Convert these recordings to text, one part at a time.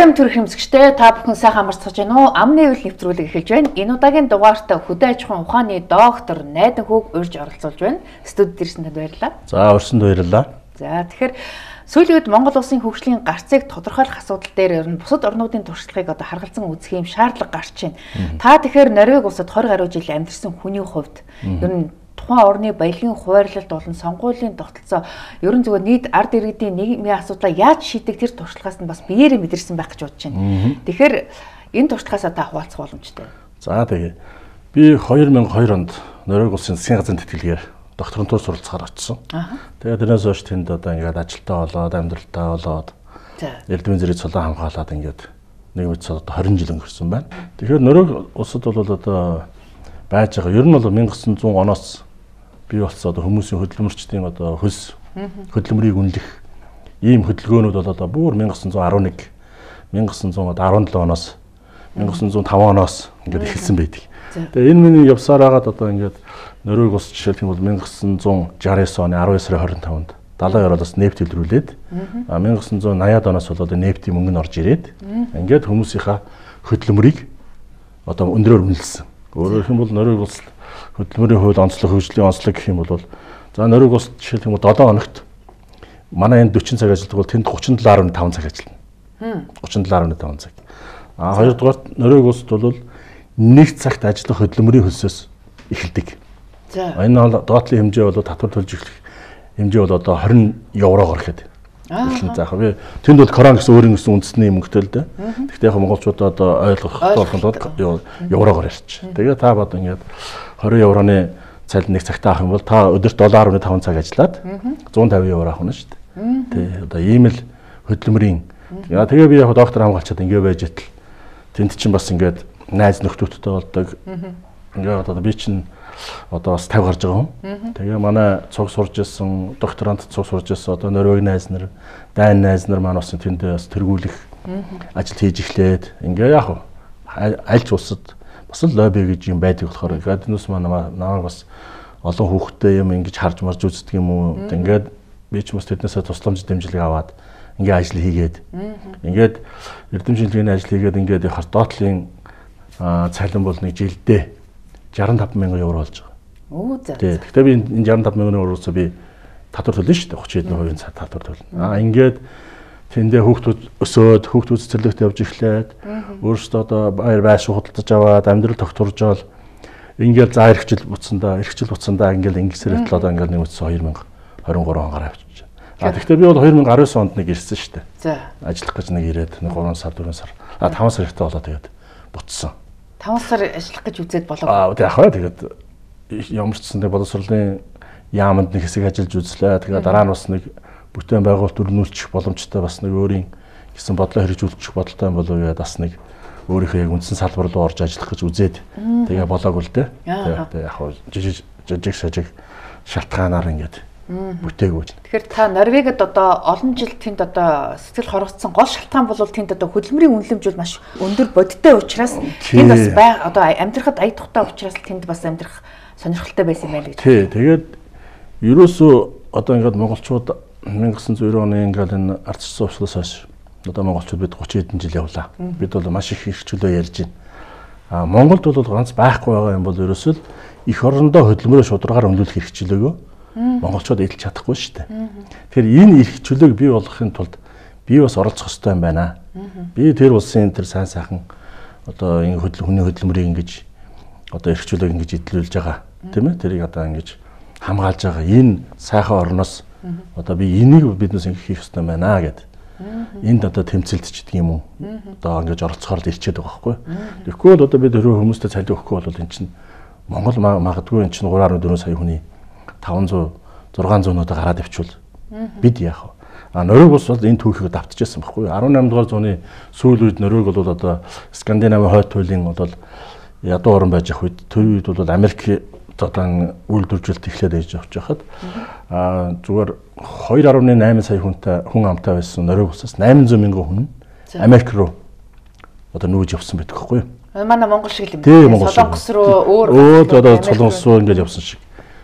Барим төрөх хэмсэгчтэй та бүхэн сайхан амарцгаж байна уу? Амны үйл нэвтрүүлэг эхэлж байна. Энэ удаагийн дугаартаа хөдөө аж ахуйн ухааны доктор Найдан Хөөг урьж оролцуулж байна. Студид ирсэн танд баярлалаа. За, өрсөнд баярлалаа. За, тэгэхээр сүүлийн үед Монгол улсын хөгжлийн гарцыг тодорхойлох асуудал дээр ер нь бусад орнуудын туршлагыг одоо харгалзан үзэх юм шаардлага гарч байна. Та тэгэхээр Норвеги улсад 20 гаруй жил амьдарсан хүний хувьд ер нь тухайн орны баялагын хуваарлалт болон сонгуулийн тогтолцоо ерөн зүгээр нийт ард иргэдийн нийгмийн асуудлаа яаж шийдэг тэр туршлагаас нь бас биеэрээ мэдэрсэн байх гэж бодож байна. Тэгэхээр энэ туршлагаасаа та хуваалцах боломжтой. За тэгээ. Би 2002 онд Норвеги улсын засгийн газрын тэтгэлгээр докторантур суралцахаар очсон. Тэгээд тэрнээс хойш тэнд одоо ингээд ажилтаа болоод, амьдралтаа болоод Эрдмэн зэрэг цолоо хамгаалаад ингээд нэг мэт одоо 20 жил өнгөрсөн байна. Тэгэхээр Норвеги улсад бол одоо байж байгаа. Ер нь бол 1900 оноос бий болсон одоо хүмүүсийн хөдөлмөрчдийн одоо хөлс хөдөлмөрийг үнэлэх ийм хөдөлгөөнүүд бол одоо бүр 1911 1917 оноос 1905 оноос ингээд эхэлсэн байдаг. Тэгээ энэ миний явсаар хагаад одоо ингээд нөрөөг ус жишээлх юм бол 1969 оны 12 сарын 25-нд далайн ёроолоос нефт илрүүлээд 1980-ад оноос бол одоо нефтийн мөнгө нь орж ирээд ингээд хүмүүсийнхаа хөдөлмөрийг одоо өндрөөр үнэлсэн. Өөрөөр хэлбэл нөрөөг улс хөдөлмөрийн хувьд онцлог хөгжлийн онцлог гэх юм бол за нөрөг улс жишээлх юм бол 7 хоногт манай энэ 40 цаг ажилтг бол тэнд 37.5 цаг ажиллана. 37.5 цаг. А хоёрдугаар нөрөг улсд бол нэг цагт ажиллах хөдөлмөрийн хөлсөөс эхэлдэг. За энэ бол доотлын хэмжээ бол татвар төлж эхлэх хэмжээ бол одоо 20 еврогоор ихэд. Эхлэн заах. Би тэнд бол корон гэсэн өөрийн гэсэн үндэсний мөнгөтэй л дээ. Гэхдээ яг монголчуудаа одоо ойлгох болох бол еврогоор ярьчих. Тэгээ та бод ингээд 20 евроны цалин нэг цагтаа авах юм бол та өдөрт 7.5 цаг ажиллаад 150 евро авах нь шүү дээ. Тий. Одоо ийм л хөдөлмөрийн. Яа тэгээ би яг доктор хамгаалчаад ингээ байж итл. Тэнт чинь бас ингээд найз нөхдөдтэй болдог. Ингээ одоо би чинь одоо бас 50 гарч байгаа хүн. Тэгээ манай цуг сурж исэн, докторант цуг сурж исэн одоо нөрвег найз нар, дайн найз нар маань бас тэндээ бас тэргүүлэх ажил хийж эхлээд ингээ яг аль ч улсад бас л лобби гэж юм байдаг болохоор гаднаас манай намайг бас олон хүүхдтэй юм ингэж харж марж үздэг юм уу. Ингээд би ч бас тэднээсээ тусламж дэмжлэг аваад ингээ ажил хийгээд ингээд эрдэм шинжилгээний ажил хийгээд ингээд хортоотлын цалин бол нэг жилдээ 65 мянган евро болж байгаа. Үу за. Тэгэхдээ би энэ 65 мянган евроосоо би татвар төлнө шүү дээ 30 хэдэн хувийн татвар төлнө. Аа ингээд Тэндээ хүүхдүүд өсөөд хүүхдүүд цэцэрлэгт явж эхлээд өөрсдөө одоо баяр байшин худалдаж аваад амьдрал тогтворж жол ингээл за эрхчил буцсандаа эрхчил буцсандаа ингээл инглисээр хэл одоо ингээл нэг үтсэн 2023 онгар авчиж. А тэгвэл би бол 2019 онд нэг ирсэн шүү дээ. За. Ажиллах гэж нэг ирээд нэг 3 сар 4 сар а 5 сар ихтэй болоо тэгээд буцсан. 5 сар ажиллах гэж үзээд болоо. А яг хаа тэгээд ямар ч гэсэн тэг боловсролын яамд нэг хэсэг ажиллаж үзлээ. Тэгээд дараа нь бас нэг бүтээн байгуулалт өргнүүлчих боломжтой бас нэг өөрийн гэсэн бодлоо хэрэгжүүлчих бодолтой юм болов яа бас нэг өөрийнхөө яг үндсэн салбар руу орж ажиллах гэж үзээд тэгээ болоог л дээ. Тэгээ яг хав жижиг жижиг шажиг шалтгаанаар ингээд бүтээгүүл. Тэгэхээр та Норвегид одоо олон жил тэнд одоо сэтгэл хоргоцсон гол шалтгаан бол тэнд одоо хөдөлмөрийн үнэлэмж бол маш өндөр бодиттой учраас тэнд бас бай одоо амьдрахад ая тухтай учраас тэнд бас амьдрах сонирхолтой байсан юм байна гэж. Тий, тэгээд ерөөсөө одоо ингээд монголчууд 1990 оны ингээл энэ ардч цувшлаас хойш одоо монголчууд бид 30 хэдэн жил явлаа. Бид бол маш их хэрчлөө ярьж байна. А Монголд бол ганц байхгүй байгаа юм бол ерөөсөө их орондоо хөдөлмөрөө шударгаар өнлүүлэх хэрэгчлээгөө монголчууд эдэлж чадахгүй шүү дээ. Тэгэхээр энэ эрхчлөөг бий болгохын тулд би бас оролцох хэрэгтэй юм байна. Би тэр улсын тэр сайн сайхан одоо энэ хөдөл хүний хөдөлмөрийг ингэж одоо эрхчлөөг ингэж эдлүүлж байгаа тийм ээ тэрийг одоо ингэж хамгаалж байгаа энэ сайхан орноос Одоо би энийг биднес ингэ хийх ёстой байна гэд. Энд одоо тэмцэлдчихдэг юм уу? Одоо ингэж оролцохоор л ирчээд байгаа байхгүй. Тэгэхгүй бол одоо бид өөрөө хүмүүстээ цалин өгөхгүй бол эн чинь Монгол магадгүй эн чинь 3.4 сая хүний 500 600-нуудаа гараад авчвал бид яах вэ? А нөрөөг бас бол энэ түүхийг давтчихсан байхгүй юу? 18 дугаар зууны сүүл үед нөрөөг бол одоо Скандинавын хойд туйлын бол ядуу орн байж ах үед тэр үед бол Америк одоо үйлдвэржилт эхлээд ээж явж хахад аа зүгээр 2.8 сая хүнтэй хүн амтай байсан нөрөг усаас 800 мянган хүн Америк руу одоо нүүж явсан байдаг хгүй юу? Манай Монгол шиг л юм. Солонгос руу өөр өөр одоо солонгос руу ингээд явсан шиг.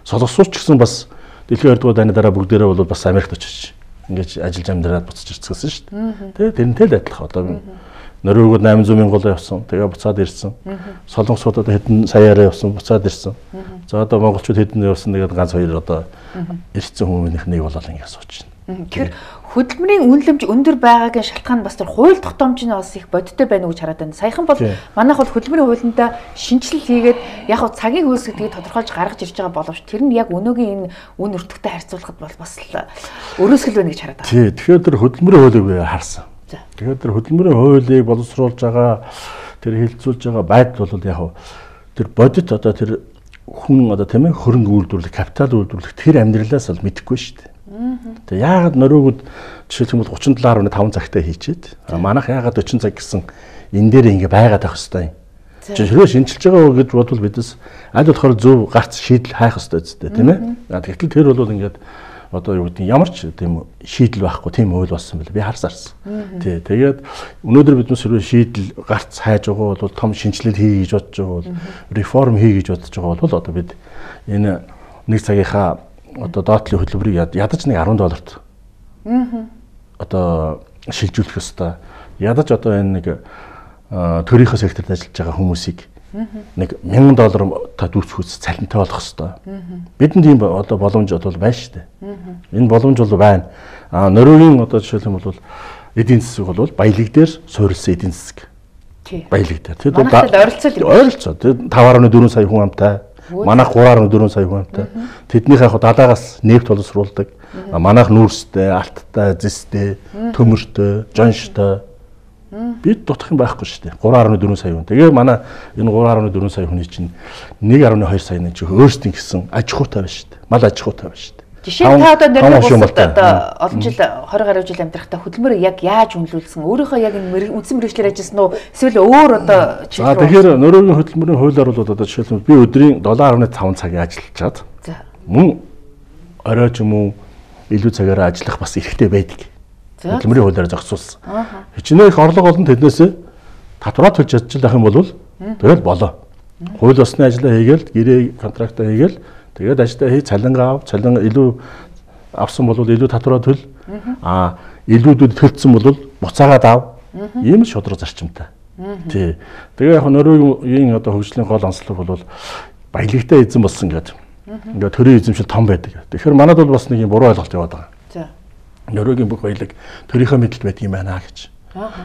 Солонгосууч гэсэн бас дэлхийн 2 дугаар дайны дараа бүгдээрээ бол бас Америкт очиж ингээд ажиллаж амьдраад буцаж ирцгээсэн шүү дээ. Тэгээ тэрнтэй л адилхан одоо Нөрөөгөө 800 мянган голоо явсан. Тэгээ буцаад ирсэн. Солонгосууд одоо хэдэн саяараа явсан, буцаад ирсэн. За одоо монголчууд хэдэн явсан тэгээд ганц хоёр одоо ирсэн хүмүүнийх нэг болол ингэ асууж байна. Тэгэхээр хөдөлмөрийн үнэлэмж өндөр байгаагийн шалтгаан нь бас тэр хууль тогтоомж нь бас их бодиттой байна гэж хараад байна. Саяхан бол манайх бол хөдөлмөрийн хуулиндаа шинжилэл хийгээд яг хав цагийн хөлс гэдгийг тодорхойлж гаргаж ирж байгаа боловч тэр нь яг өнөөгийн энэ үн өртөгтэй харьцуулахад бол бас л өрөөсгөл байна гэж хараад байна. Тий, тэгэхээр тэр хөдөлмөрийн хуулийг харсан. Тэгэхээр тэр хөдөлмөрийн хуулийг боловсруулж байгаа тэр хилцүүлж байгаа байдал бол яг тэр бодит одоо тэр хүн одоо тийм ээ хөрөнгө үйлдвэрлэх, капитал үйлдвэрлэх тэр амьдралаас бол мэдэхгүй шүү дээ. Тэгээ яагаад нөрөөгд жишээлх юм бол 37.5 цагтай хийчихэд манайх яагаад 40 цаг гэсэн энэ дээр ингэ байгаад байх хэвээр юм. Жишээлбэл шинжилж байгаа гэж бодвол бидэс аль болохоор зөв гарц шийдэл хайх хэвээр зү тийм ээ. Тэгтэл тэр бол ингээд одоо юу гэдэг ямар ч тийм шийдэл байхгүй тийм хууль болсон байлаа. Би харс харсан. Тий. Тэгээд өнөөдөр бид нүс хэрвээ шийдэл гарц хайж байгаа бол том шинжилэл хий гэж бодож байгаа бол реформ хий гэж бодож байгаа бол одоо бид энэ нэг цагийнхаа одоо доотлын хөтөлбөрийг ядаж нэг 10 долларт одоо шилжүүлэх ёстой. Ядаж одоо энэ нэг төрийнхөө секторт ажиллаж байгаа хүмүүсийг Нэг 1000 доллар та дүүцхүүц цалинтай болох хэвээр. Бидэнд ийм одоо боломж бол байна шүү дээ. Энэ боломж бол байна. А нөрөөгийн одоо жишээлэн бол эдийн засаг бол баялаг дээр суурилсан эдийн засаг. Баялаг дээр. Тэгээд оролцоо оролцоо. 5.4 сая хүн амтай. Манайх 3.4 сая хүн амтай. Тэднийх яг далаагаас нефт боловсруулдаг. Манайх нүүрстэй, алттай, зэстэй, төмөртэй, жонштой Бид дутх юм байхгүй шүү дээ. 3.4 сая хүн. Тэгээ манай энэ 3.4 сая хүний чинь 1.2 сая нь чинь өөрсдийн гэсэн аж ахуйтай байна шүү дээ. Мал аж ахуйтай байна шүү дээ. Жишээ нь та одоо нэрнэ улсад одоо олон жил 20 гаруй жил амьдрахтаа хөдөлмөр яг яаж үнэлүүлсэн? Өөрийнхөө яг үндсэн мэрэгчлэр ажилласан уу? Эсвэл өөр одоо чиглэл Аа тэгэхээр нөрөөгийн хөдөлмөрийн хуулиар бол одоо жишээлбэл би өдрийн 7.5 цаг ажиллачаад мөн орой ч юм уу илүү цагаараа ажиллах бас эрхтэй байдаг хөдөлмөрийн хуулиар зохицуулсан. Хичнээн их орлого олон тэднээс татвараа төлж чадчих юм бол тэгэл болоо. Хууль усны ажиллаа хийгээл гэрээ контрактаа хийгээл тэгээд ажиллаа хий цалингаа ав, цалин илүү авсан бол илүү татвараа төл. Аа илүүдүүд төлцсөн бол буцаагаад ав. Ийм шудраг зарчимтай. Тий. Тэгээ яг нөрөөгийн одоо хөгжлийн гол онцлог бол баялагтай эзэн болсон гэдэг. Ингээ төрийн эзэмшил том байдаг. Тэгэхээр манад бол бас нэг юм буруу ойлголт яваад байгаа. Норвегийн бүх баялаг төрийнхөө мэдлэлд байдаг юм байна гэж.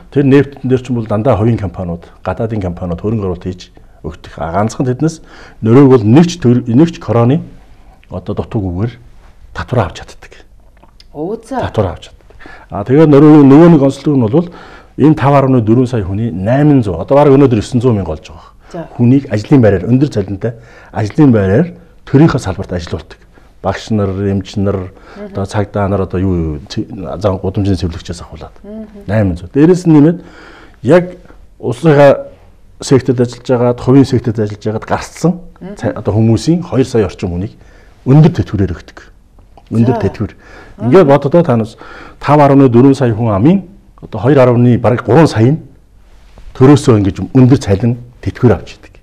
Тэр нефтэн дээр ч бол дандаа хувийн компаниуд, гадаадын компаниуд хөрөнгө оруулалт хийж өгдөг. Ганцхан тэднээс Норвег бол нэгч нэгч короны одоо дутуугүйгээр татвар авч чаддаг. Өөцөө татвар авч чаддаг. А тэгээд Норвегийн нөгөө нэг онцлог нь бол энэ 5.4 сая хүний 800 одоо баг өнөөдөр 900 мянга болж байгаа. Хүнийг ажлын байраар өндөр цалинтай ажлын байраар төрийнхөө салбарт ажилуулдаг багш нар, эмч нар одоо цагдаа нар одоо юу зан гудамжны цэвэрлэгчээс ахуулаад 800. Дээрээс нь нэмээд яг улсынхаа секторт ажиллаж байгаад, хувийн секторт ажиллаж байгаад гарцсан одоо хүмүүсийн 2 сая орчим хүнийг өндөр тэтгэврээр өгдөг. Өндөр тэтгэвэр. Ингээд боддоо танаас 5.4 сая хүн амын одоо 2.1 бараг 3 сая нь төрөөсөө ингэж өндөр цалин тэтгэвэр авч идэг.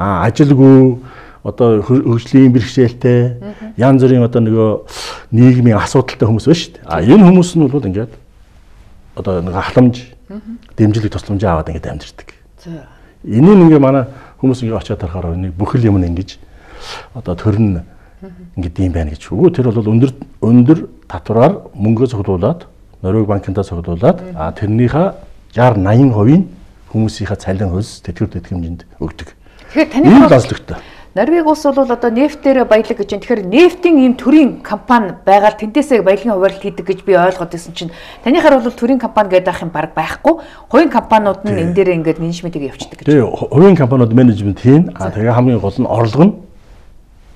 Аа ажилгүй одоо хөгжлийн бэрхшээлтэй янз бүрийн одоо нөгөө нийгмийн асуудалтай хүмүүс байна шүү дээ. А энэ хүмүүс нь бол ингээд одоо нэг ахламж дэмжлэг тосломжоо аваад ингээд амьдэрдэг. Энийг ингээ манай хүмүүс ингээ очиад тарахаар нэг бүхэл юм ингээд одоо төрн ингээд юм байна гэж. Өгөө тэр бол өндөр өндөр татвараар мөнгөө цуглуулад Норвег банкнда цуглуулад а тэрнийхээ 60 80% нь хүмүүсийнхээ цалин хөлс тэтгэвэр тэтгэмжинд өгдөг. Тэгэхээр таны бодлоготой. Норвеги улс бол одоо нефтээр баялаг гэж байна. Тэгэхээр нефтийн ийм төрийн компани байгаад тэндээсээ баялагын хуваарлт хийдэг гэж би ойлгоод байсан чинь танийхаар бол төрийн компани гэдэг ах юм баг байхгүй. Хувийн компаниуд нь энэ дээрээ ингээд менежментийг явуулдаг гэж. Тэгээ хувийн компаниуд менежмент хийн. А тэгээ хамгийн гол нь орлого нь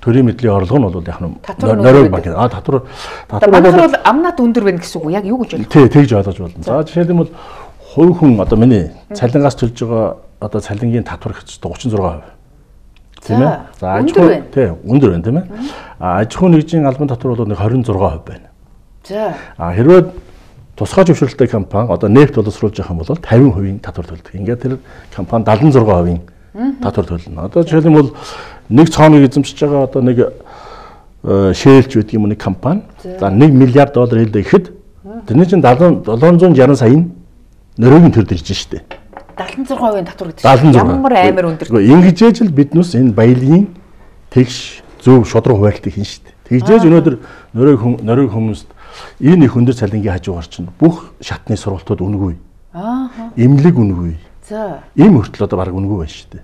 төрийн мэдлийн орлого нь бол яг нь норой банк. А татвар татвар бол амнаад өндөр байна гэсэн үг яг юу гэж болох вэ? Тий, тэгж ойлгож болно. За жишээлбэл бол хувь хүн одоо миний цалингаас төлж байгаа одоо цалингийн татвар гэж 36% тийм ээ. За аж ахуй тий өндөр байна тийм ээ. А аж ахуй нэгжийн албан татвар бол нэг 26% байна. За. А хэрвээ тусгай зөвшөөрөлтэй компани одоо нефт боловсруулж байгаа юм бол 50% татвар төлдөг. Ингээд тэр компани 76%-ийн татвар төлнө. Одоо жишээлбэл бол нэг цаоныг эзэмшиж байгаа одоо нэг шээлж гэдэг юм нэг компани. За 1 миллиард доллар хэлдэг ихэд тэрний чинь 760 сая нь нөрөөгийн төр дэрж штэ. 76% татвар гэдэг. Ямар амар өндөр. Ингэжээж л биднээс энэ баялагын тэгш зөв шудраг хуваалтыг хийн шүү дээ. Тэгжээж өнөөдөр нөрөг нөрөг хүмүүст энэ их өндөр цалингийн хажуугаар чинь бүх шатны сургалтууд үнгүй. Аа. Имлэг үнгүй. За. Им хүртэл одоо баг үнгүй байна шүү дээ.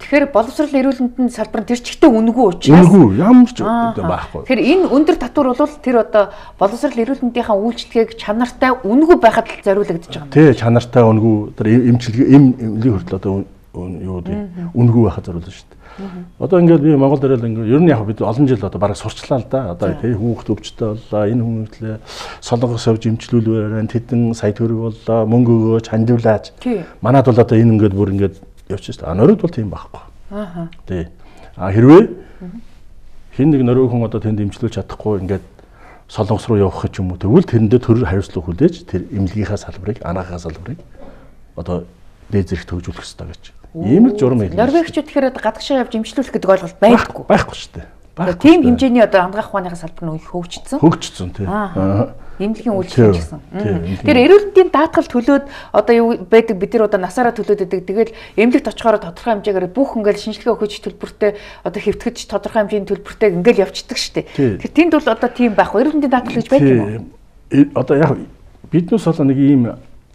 Тэгэхээр боловсрал эрүүлэнд нь салбар тэр ч ихтэй үнгүй учраас үнгүй ямар ч байхгүй. Тэгэхээр энэ өндөр татвар бол тэр одоо боловсрал эрүүлэндийнхаа үйлчлэгийг чанартай үнгүй байхад л зориулагдаж байгаа юм. Тий, чанартай үнгүй тэр эмчилгээ эмлийн хүртэл одоо юу гэдэг үнгүй байхад зориулж шүү дээ. Одоо ингээд би Монгол дээрэл ингээд ер нь яг бид олон жил одоо бараг сурчлаа л да. Одоо тий хүүхд өвчтэй боллоо, энэ хүмүүдлээ солонгос овж эмчлүүлвээрэн тэдэн сая төгрөг боллоо, мөнгө өгөөч, хандивлаач. Манад бол одоо энэ ингээд бүр ингээд явчих шүү дээ. А нөрөөд бол тийм байхгүй. Аа. Тий. А хэрвээ хин нэг нөрөө хүн одоо тэнд дэмжлүүлж чадахгүй ингээд солонгос руу явах гэж юм уу тэгвэл тэрэндээ төр хариуцлага хүлээж тэр имлгийнхаа салбарыг анаахаа салбарыг одоо дээд зэрэгт хөгжүүлэх хэрэгтэй гэж. Ийм л журам хэлсэн. Норвегчүүд тэгэхээр гадагшаа явж имчилүүлэх гэдэг ойлголт байхгүй. Байхгүй шүү дээ. Тийм хэмжээний одоо хамгаах ухааныхаа салбар нь хөгжсөн. Хөгжсөн тийм. Аа. Эмнэлгийн үйлчлэл гэсэн. Тэр эрүүл мэндийн даатгал төлөөд одоо юу байдаг бид нар одоо насаараа төлөөд өгдөг. Тэгэл эмнэлэгт очихоор тодорхой хэмжээгээр бүх ингээл шинжилгээ өгч төлбөртэй одоо хэвтгэж тодорхой хэмжээний төлбөртэй ингээл явчихдаг шүү дээ. Тэр тэнд бол одоо тийм байхгүй. Эрүүл мэндийн даатгал гэж байдаг юм уу? Э, одоо яг биднээс бол нэг ийм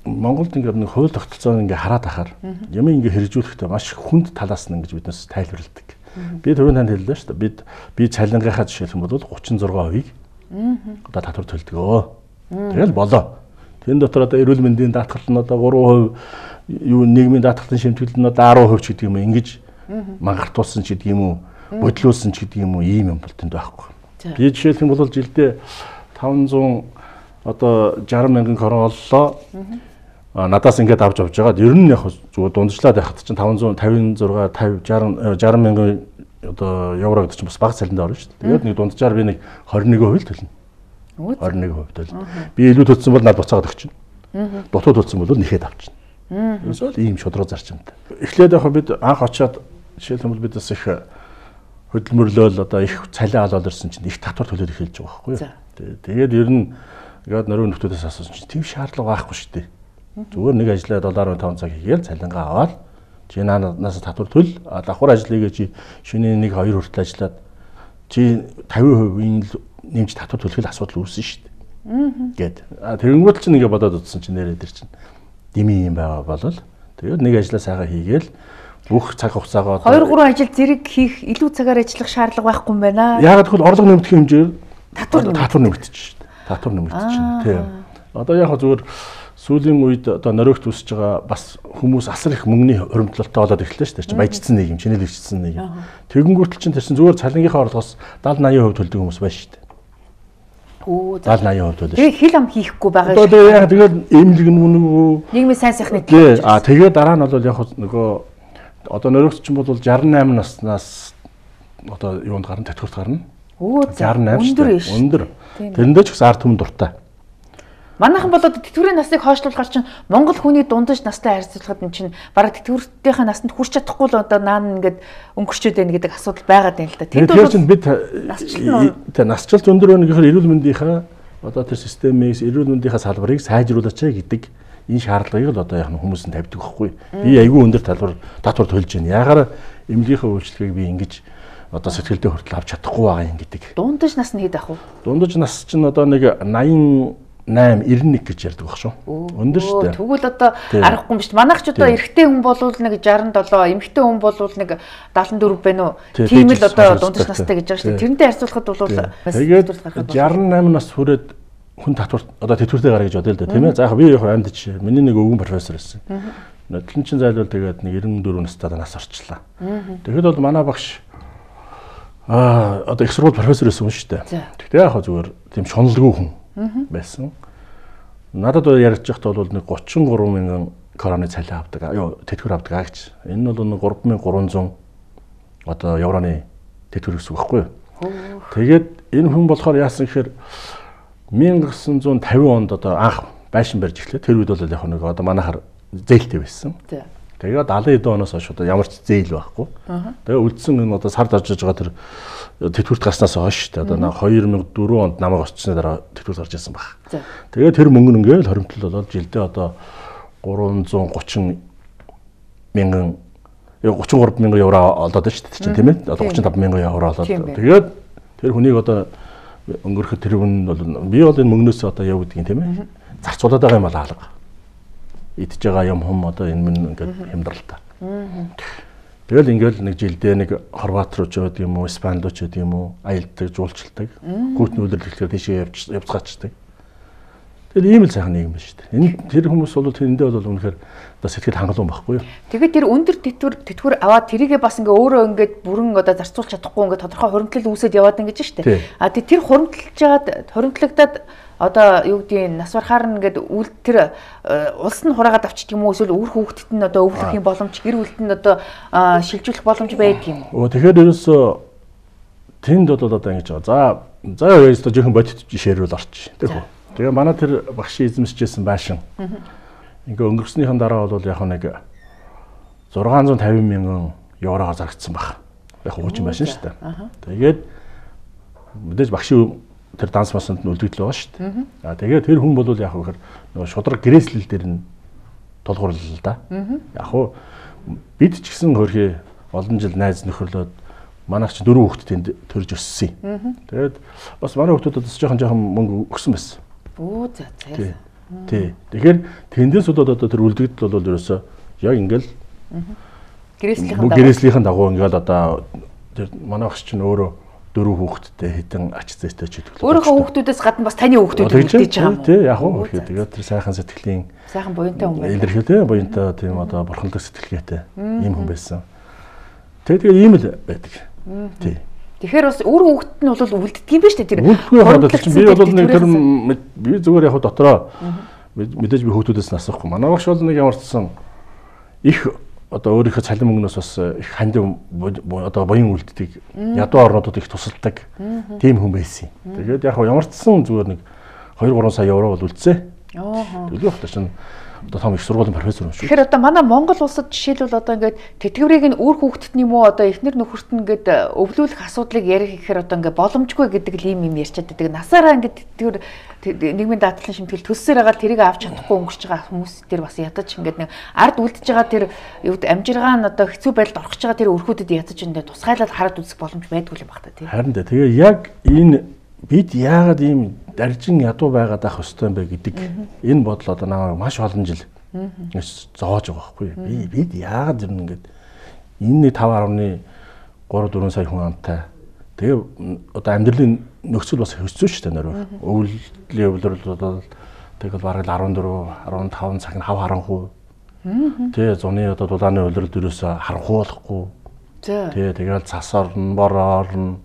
Монголд ингээд нэг хууль тогтолцоог ингээ хараад ахаар юм ингээ хэрэгжүүлэхдээ маш хүнд талаас нь гэж биднээс тайлбарладаг. Би түрүүн танд хэллээ шүү дээ. Бид би цалингийнхаа жишээлхэн бол 36%-ийг Одоо татвар төлдгөө. Тэгэл болоо. Тэн дотор одоо эрүүл мэндийн даатгал нь одоо 3% юу нийгмийн даатгалын шимтгэлд нь одоо 10% ч гэдэг юм ингэж мангартуулсан ч гэдэг юм уу бодлуулсан ч гэдэг юм уу ийм юм бол тэнд байхгүй. Би жишээлх юм бол жилдээ 500 одоо 60 мянган крон оллоо. А надаас ингээд авч авч байгаад ер нь яг зүгээр дундчлаад байхад чинь 556 50 60 60 мянган одоо евро гэдэг чинь бас бага цалин дээр орно шүү дээ. Тэгээд нэг дунджаар би нэг 21% төлнө. 21% төлнө. Би илүү төлсөн бол надад буцаагаад өгч чинь. Дутуу төлсөн бол нэхэд авчихна. Ерөөсөө л ийм шудраг зарчимтай. Эхлээд яг бид анх очиод жишээлбэл бид бас их э, хөдөлмөрлөөл одоо их цалин алаад ирсэн чинь их татвар төлөөд эхэлж байгаа байхгүй юу. Тэгээд ер нь ингээд нөрөө нөхдөөдөөс асуусан чинь тийм шаардлага байхгүй шүү дээ. Зүгээр нэг ажиллаа 7.5 цаг хийгээл цалингаа аваад Чи наанаас татвар төл давхар ажлыгээ чи шөнийн 1 2 хүртэл ажиллаад чи 50% энэ л нэмж татвар төлөхөд асуудал үүснэ шүү дээ. Гэт. Тэрнгүүт чинь ингээ бодоод утсан чи нэрээ дээр чинь дими юм байгаа болол тэгээд нэг ажлаа сайхан хийгээл бүх цаг хугацаагаа 2 3 ажил зэрэг хийх илүү цагаар ажиллах шаардлага байхгүй юм байна. Яг тэгвэл орлого нэмэгдэх хэмжээр татвар татвар нэмэгдэж шүү дээ. Татвар нэмэгдэж чинь тийм. Одоо яг зүгээр сүүлийн үед одоо нөрөөгт үсэж байгаа бас хүмүүс асар их мөнгөний хуримтлалтай болоод ирлээ шүү дээ. Чи баяжцсан нийгэм, шинэлэгчсэн нийгэм. Тэгэнгүүтэл чинь тэрсэн зүгээр цалингийнхаа орлогоос 70 80% төлдөг хүмүүс байна шүү дээ. Оо 70 80% төлөж. Тэгээ хил ам хийхгүй байгаа шүү. Одоо яа тэгэл эмнэлэг нүгөө. Нийгмийн сайн сайхны төлөж. Аа тэгээ дараа нь бол яг нөгөө одоо нөрөөгт чинь бол 68 наснаас одоо юунд гарна, татгуурт гарна. Оо 68 шүү дээ. Өндөр. Тэрэндээ ч бас ард түмэн дуртай. Манайхан болоод тэтгэврийн насыг хойшлуулахар чинь Монгол хүний дундаж настай харьцуулахад эн чинь бараг тэтгэвртийнхээ насанд хүрч чадахгүй л одоо наан ингээд өнгөрчөөд байна гэдэг асуудал байгаад байна л да. Тэнд бол бид насжилт өндөр байна гэхээр эрүүл мэндийнхаа одоо тэр системээс эрүүл мэндийнхаа салбарыг сайжруулаач гэдэг энэ шаардлагыг л одоо яг хүмүүс нь тавьдаг байхгүй. Би айгүй өндөр талбар татвар төлж байна. Яагаар эмнэлгийнхаа үйлчлэгийг би ингэж одоо сэтгэлдээ хүртэл авч чадахгүй байгаа юм гэдэг. Дундаж нас нь хэд ах вэ? Дундаж нас чинь одоо нэг 80 8 91 гэж ярьдаг баг шүү. Өндөр шүү дээ. Тэгвэл одоо аргагүй юм шүү. Манайх ч одоо эрэгтэй хүн болвол нэг 67, эмэгтэй хүн болвол нэг 74 байна уу? Тийм л одоо дундаж настай гэж байгаа шүү. Тэрнтэй харьцуулахад бол тэгээд 68 нас хүрээд хүн татвар одоо тэтгэвртэй гараа гэж бодъё л да тийм ээ. За яг би яг амьдч миний нэг өвгөн профессор байсан. Нодлон чин зайлвал тэгээд нэг 94 настай нас орчлаа. Тэгэхэд бол манай багш аа одоо их сургууль профессор байсан шүү дээ. Тэгтээ яг зүгээр тийм шунлгүй хүн байсан. Надад ярьж байхдаа бол нэг 33 мянган короны цалин авдаг. Юу тэтгэр авдаг агч. Энэ бол нэг 3300 одоо евроны тэтгэр гэсэн үг байхгүй юу? Тэгээд энэ хүн болохоор яасан гэхээр 1950 онд одоо анх байшин барьж эхлэв. Тэр үед бол яг нэг одоо манайхаар зээлтэй байсан. Тэгээд 70 эд оноос хойш одоо ямар ч зээл байхгүй. Тэгээд үлдсэн энэ одоо сард орж байгаа тэр тэтгэврт гарснаас хойш те одоо 2004 онд намайг орчсны дараа тэтгэврт гарч ирсэн баг. Тэгээд тэр мөнгө ингээл хоримтлол болоод жилдээ одоо 330 мянган 33 мянган евро олоод байна шүү дээ чинь тийм ээ. Одоо 35 мянган евро олоод. Тэгээд тэр хүнийг одоо өнгөрөхөд тэр хүн бол би бол энэ мөнгнөөс одоо яв гэдэг юм тийм ээ. Зарцуулаад байгаа юм бол алга. Идж байгаа юм хүм одоо энэ мөн ингээд хямдрал та. Тэгэл ингээл нэг жилдээ нэг Хорват руу ч яваад юм уу, Испанд руу ч яваад юм уу, аялдаг, жуулчилдаг. Гүйтний үйлдвэрлэлээр тийшээ явж явцгаачдаг. Тэр ийм л сайхан нийгэм байна шүү дээ. Энэ тэр хүмүүс бол тэрэндээ бол үнэхээр одоо сэтгэл хангалуун байхгүй юу? Тэгээд тэр өндөр тэтгэр тэтгэр аваад тэрийгээ бас ингээ өөрөө ингээд бүрэн одоо зарцуулж чадахгүй ингээ тодорхой хуримтлал үүсэд яваад ингэж шүү дээ. А тэр хуримтлж жаад хуримтлагдаад одоо юу гэдэг нь нас барахаар нэгэд үл тэр э, улс нь хураагаад авчдаг юм уу эсвэл үр хүүхдэд нь одоо өвлөх юм боломж гэр бүлд нь одоо шилжүүлэх боломж байдаг юм уу? Өө тэгэхээр ерөөсөө тэнд бол одоо ингэж байгаа. За за өөрөөсөө жинхэнэ бодит жишээрүүл орчих. Тэгэх үү. Тэгээ манай тэр багшийн эзэмсэжсэн байшин. Ингээ өнгөрснийхэн дараа бол яг нэг 650 мянган евроо зарагдсан баг. Яг хуучин байшин шүү дээ. Тэгээд мэдээж багшийн тэр данс масанд нь үлдэгдэл байгаа шүү дээ. Аа тэгээ тэр хүн бол яг хэр нөгөө шудраг гэрээслэл дээр нь тулгуурлал л да. Яг хуу бид ч гэсэн хөрхи олон жил найз нөхөрлөөд манайх ч дөрөв хүүхэд тэнд төрж өссөн юм. Тэгээд бас манай хүүхдүүд бас жоохон жоохон мөнгө өгсөн байсан. Оо за за. Тий. Тэгэхээр тэндээс удаад одоо тэр үлдэгдэл бол ерөөсөө яг ингээл гэрээслийнхэн дагуу ингээл одоо тэр манайх ч чинь өөрөө дөрөв хүүхэдтэй хэдэн ач зээтэй ч хөтөлж. Өөрийнхөө хүүхдүүдээс гадна бас таны хүүхдүүд үлдээж байгаа юм. Тий, яг уу. Тэгээд тэр сайхан сэтгэлийн сайхан буянтай хүн байсан. Илэрхийлээ буянтай тийм одоо бурханлаг сэтгэлгээтэй ийм хүн байсан. Тэгээд тэгээд ийм л байдаг. Тий. Тэгэхээр бас өөр хүүхэд нь бол үлддэг юм ба штэ тэр. Үлдэхгүй хадгалч би бол нэг тэр би зүгээр яг дотроо мэдээж би хүүхдүүдээс асахгүй. Манай багш бол нэг ямарчсан их одоо өөрийнхөө цалин мөнгнөөс бас э, их хандив одоо буян үлддэг ядуу орнуудад их тусалдаг тийм хүн байсан юм. Тэгээд яг ямар ч сан зүгээр нэг 2 3 сая евро бол үлдсэн. Өөхөө. Төлөвлөх чинь Одоо том их сургуулийн профессор юм шүү. Тэгэхээр одоо манай Монгол улсад жишээлбэл одоо ингээд тэтгэврийг нь үр хүүхдэд нь юм уу одоо эхнэр нөхөрт нь ингээд өвлүүлэх асуудлыг ярих гэхээр одоо ингээд боломжгүй гэдэг л юм юм ярьчаад байдаг. Насаараа ингээд тэтгэвэр нийгмийн даатгалын шимтгэл төссөр байгаа тэрийг авч чадахгүй өнгөрч байгаа хүмүүс дээр бас ядаж ингээд нэг ард үлдэж байгаа тэр юу амжиргаа нь одоо хэцүү байдалд орох гэж байгаа тэр өрхүүдэд ядаж энэ тусгайлал хараад үзэх боломж байдгүй юм байна та тийм. Харин тэгээ яг энэ бид яагаад ийм даржин ядуу байгаад ах хөстэй юм бэ гэдэг энэ бодол одоо намайг маш олон жил зоож байгаа хгүй би бид яагаад юм ингээд энэ 5.3 4 сая хүн амтай тэгээ одоо амьдралын нөхцөл бас хөссөн шүү дээ нөрөө өвлөлийн өвлөрөл бол тэгэл бараг 14 15 цаг нь хав харанхуу тэгээ зуны одоо дулааны өвлөрөл дөрөөс харанхуу болохгүй тэгээ тэгэл цас орно бор орно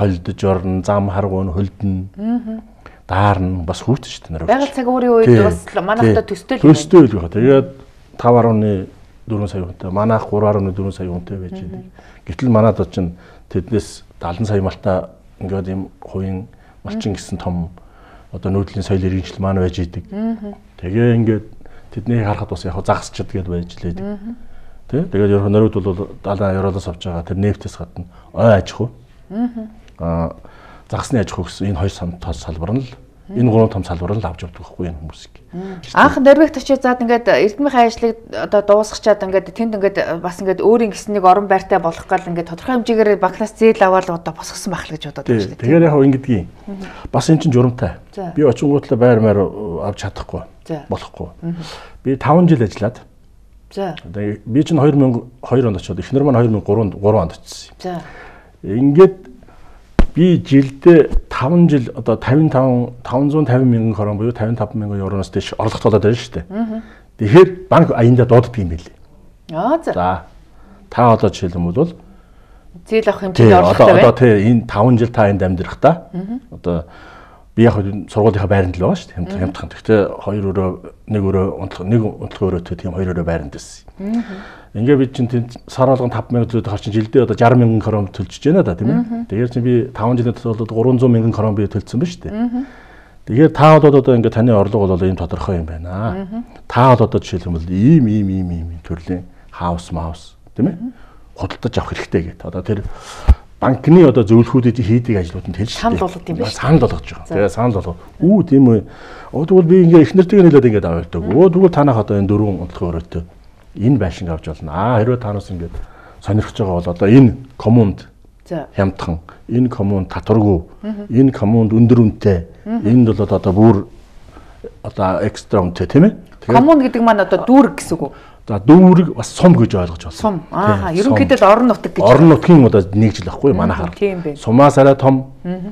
холдож орно, зам харгуун хөлдөн. Даарна бас хүүтэн шүү дээ. Байгаль цаг өөрийн үед бас манайхтай төстэй л байна. Төстэй л байна. Тэгээд 5.4 сая хүнтэй, манайх 3.4 сая хүнтэй байж байдаг. Гэтэл манайд очин тэднээс 70 сая малта ингээд юм хувийн малчин гэсэн том одоо нүүдлийн соёл иргэншил маань байж идэг. Тэгээ ингээд тэднийг харахад бас яг загасчд гэдээ байж лээд. Тэ? Тэгээд ерөнхийдөө нэрүүд бол далайн ёроолоос авч байгаа тэр нефтээс гадна ой аж ахуй загсны аж ахуй гэсэн энэ хоёр самтаас салбар нь л энэ гурван том салбар л авч явдаг байхгүй энэ хүмүүсийг. Анх Норвегт очиж заад ингээд Эрдэнэхийн ажлыг одоо дуусгачаад ингээд тэнд ингээд бас ингээд өөрийн гиснэг орон байртай болох гал ингээд тодорхой хэмжээгээр банкнаас зээл аваад одоо босгосон байх л гэж бодоод байна шүү дээ. Тэгэхээр яг ингэдгийг. Бас эн чинь журамтай. Би очингуудлаа байр маяр авч чадахгүй. Болохгүй. Би 5 жил ажиллаад За. Би чинь 2002 онд очиод эхнэр маань 2003 онд очсон юм. За. Ингээд би жилдээ 5 жил одоо 55 550 мянган хорон буюу 55 мянган евроноос дэш орлогот болоод байна шүү дээ. Тэгэхээр банк аяндаа дууддаг юм билээ. Аа за. За. Та одоо жишээлэн бол зээл авах хэмжээний орлоготой байна. Одоо тий энэ 5 жил та энд амьдрахдаа одоо би яг сургуулийнхаа байранд л байгаа шүү дээ. Хямдхан хямдхан. Гэхдээ хоёр өрөө нэг өрөө унтлах нэг унтлах өрөөтэй тийм хоёр өрөө байранд байсан. Аа ингээ би чинь тэнд сар болгон 5000 төгрөг харчин жилдээ одоо 60000 крон төлчихж байна да тийм ээ. Тэгэхээр чи би 5 жилийн дотор бол 300000 крон би төлсөн ба шүү дээ. Тэгэхээр та бол одоо ингээ таны орлого бол ийм тодорхой юм байна. Та бол одоо жишээлбэл ийм ийм ийм ийм төрлийн хаус маус тийм ээ. Худалдаж авах хэрэгтэй гэдэг. Одоо тэр банкны одоо зөвлөхүүдэд хийдэг ажлууд нь тэлж санал болгоод юм байна. Санал болгож байгаа. Тэгээ санал болгоод үү тийм үү. Тэгвэл би ингээ эхнэртэйгээ нийлээд ингээ аваад өгдөг. Өө тэгвэл танах одоо энэ дөрвөн онцлог өрөөтэй энэ байшинг авч болно. Аа хэрвээ танаас ингээд сонирхож байгаа бол одоо энэ коммунд хямдхан, энэ коммунд татваргүй, энэ коммунд өндөр үнэтэй. Энд бол одоо бүр одоо экстра үнэтэй тийм ээ. Коммун гэдэг маань одоо дүүрэг гэсэн үг үү? За дүүрэг бас сум гэж ойлгож байна. Сум. Аа, ерөнхийдөө л орон нутаг гэж. Орон нутгийн одоо нэг жил байхгүй манайхаар. Тийм бай. Сумаас арай том. Аа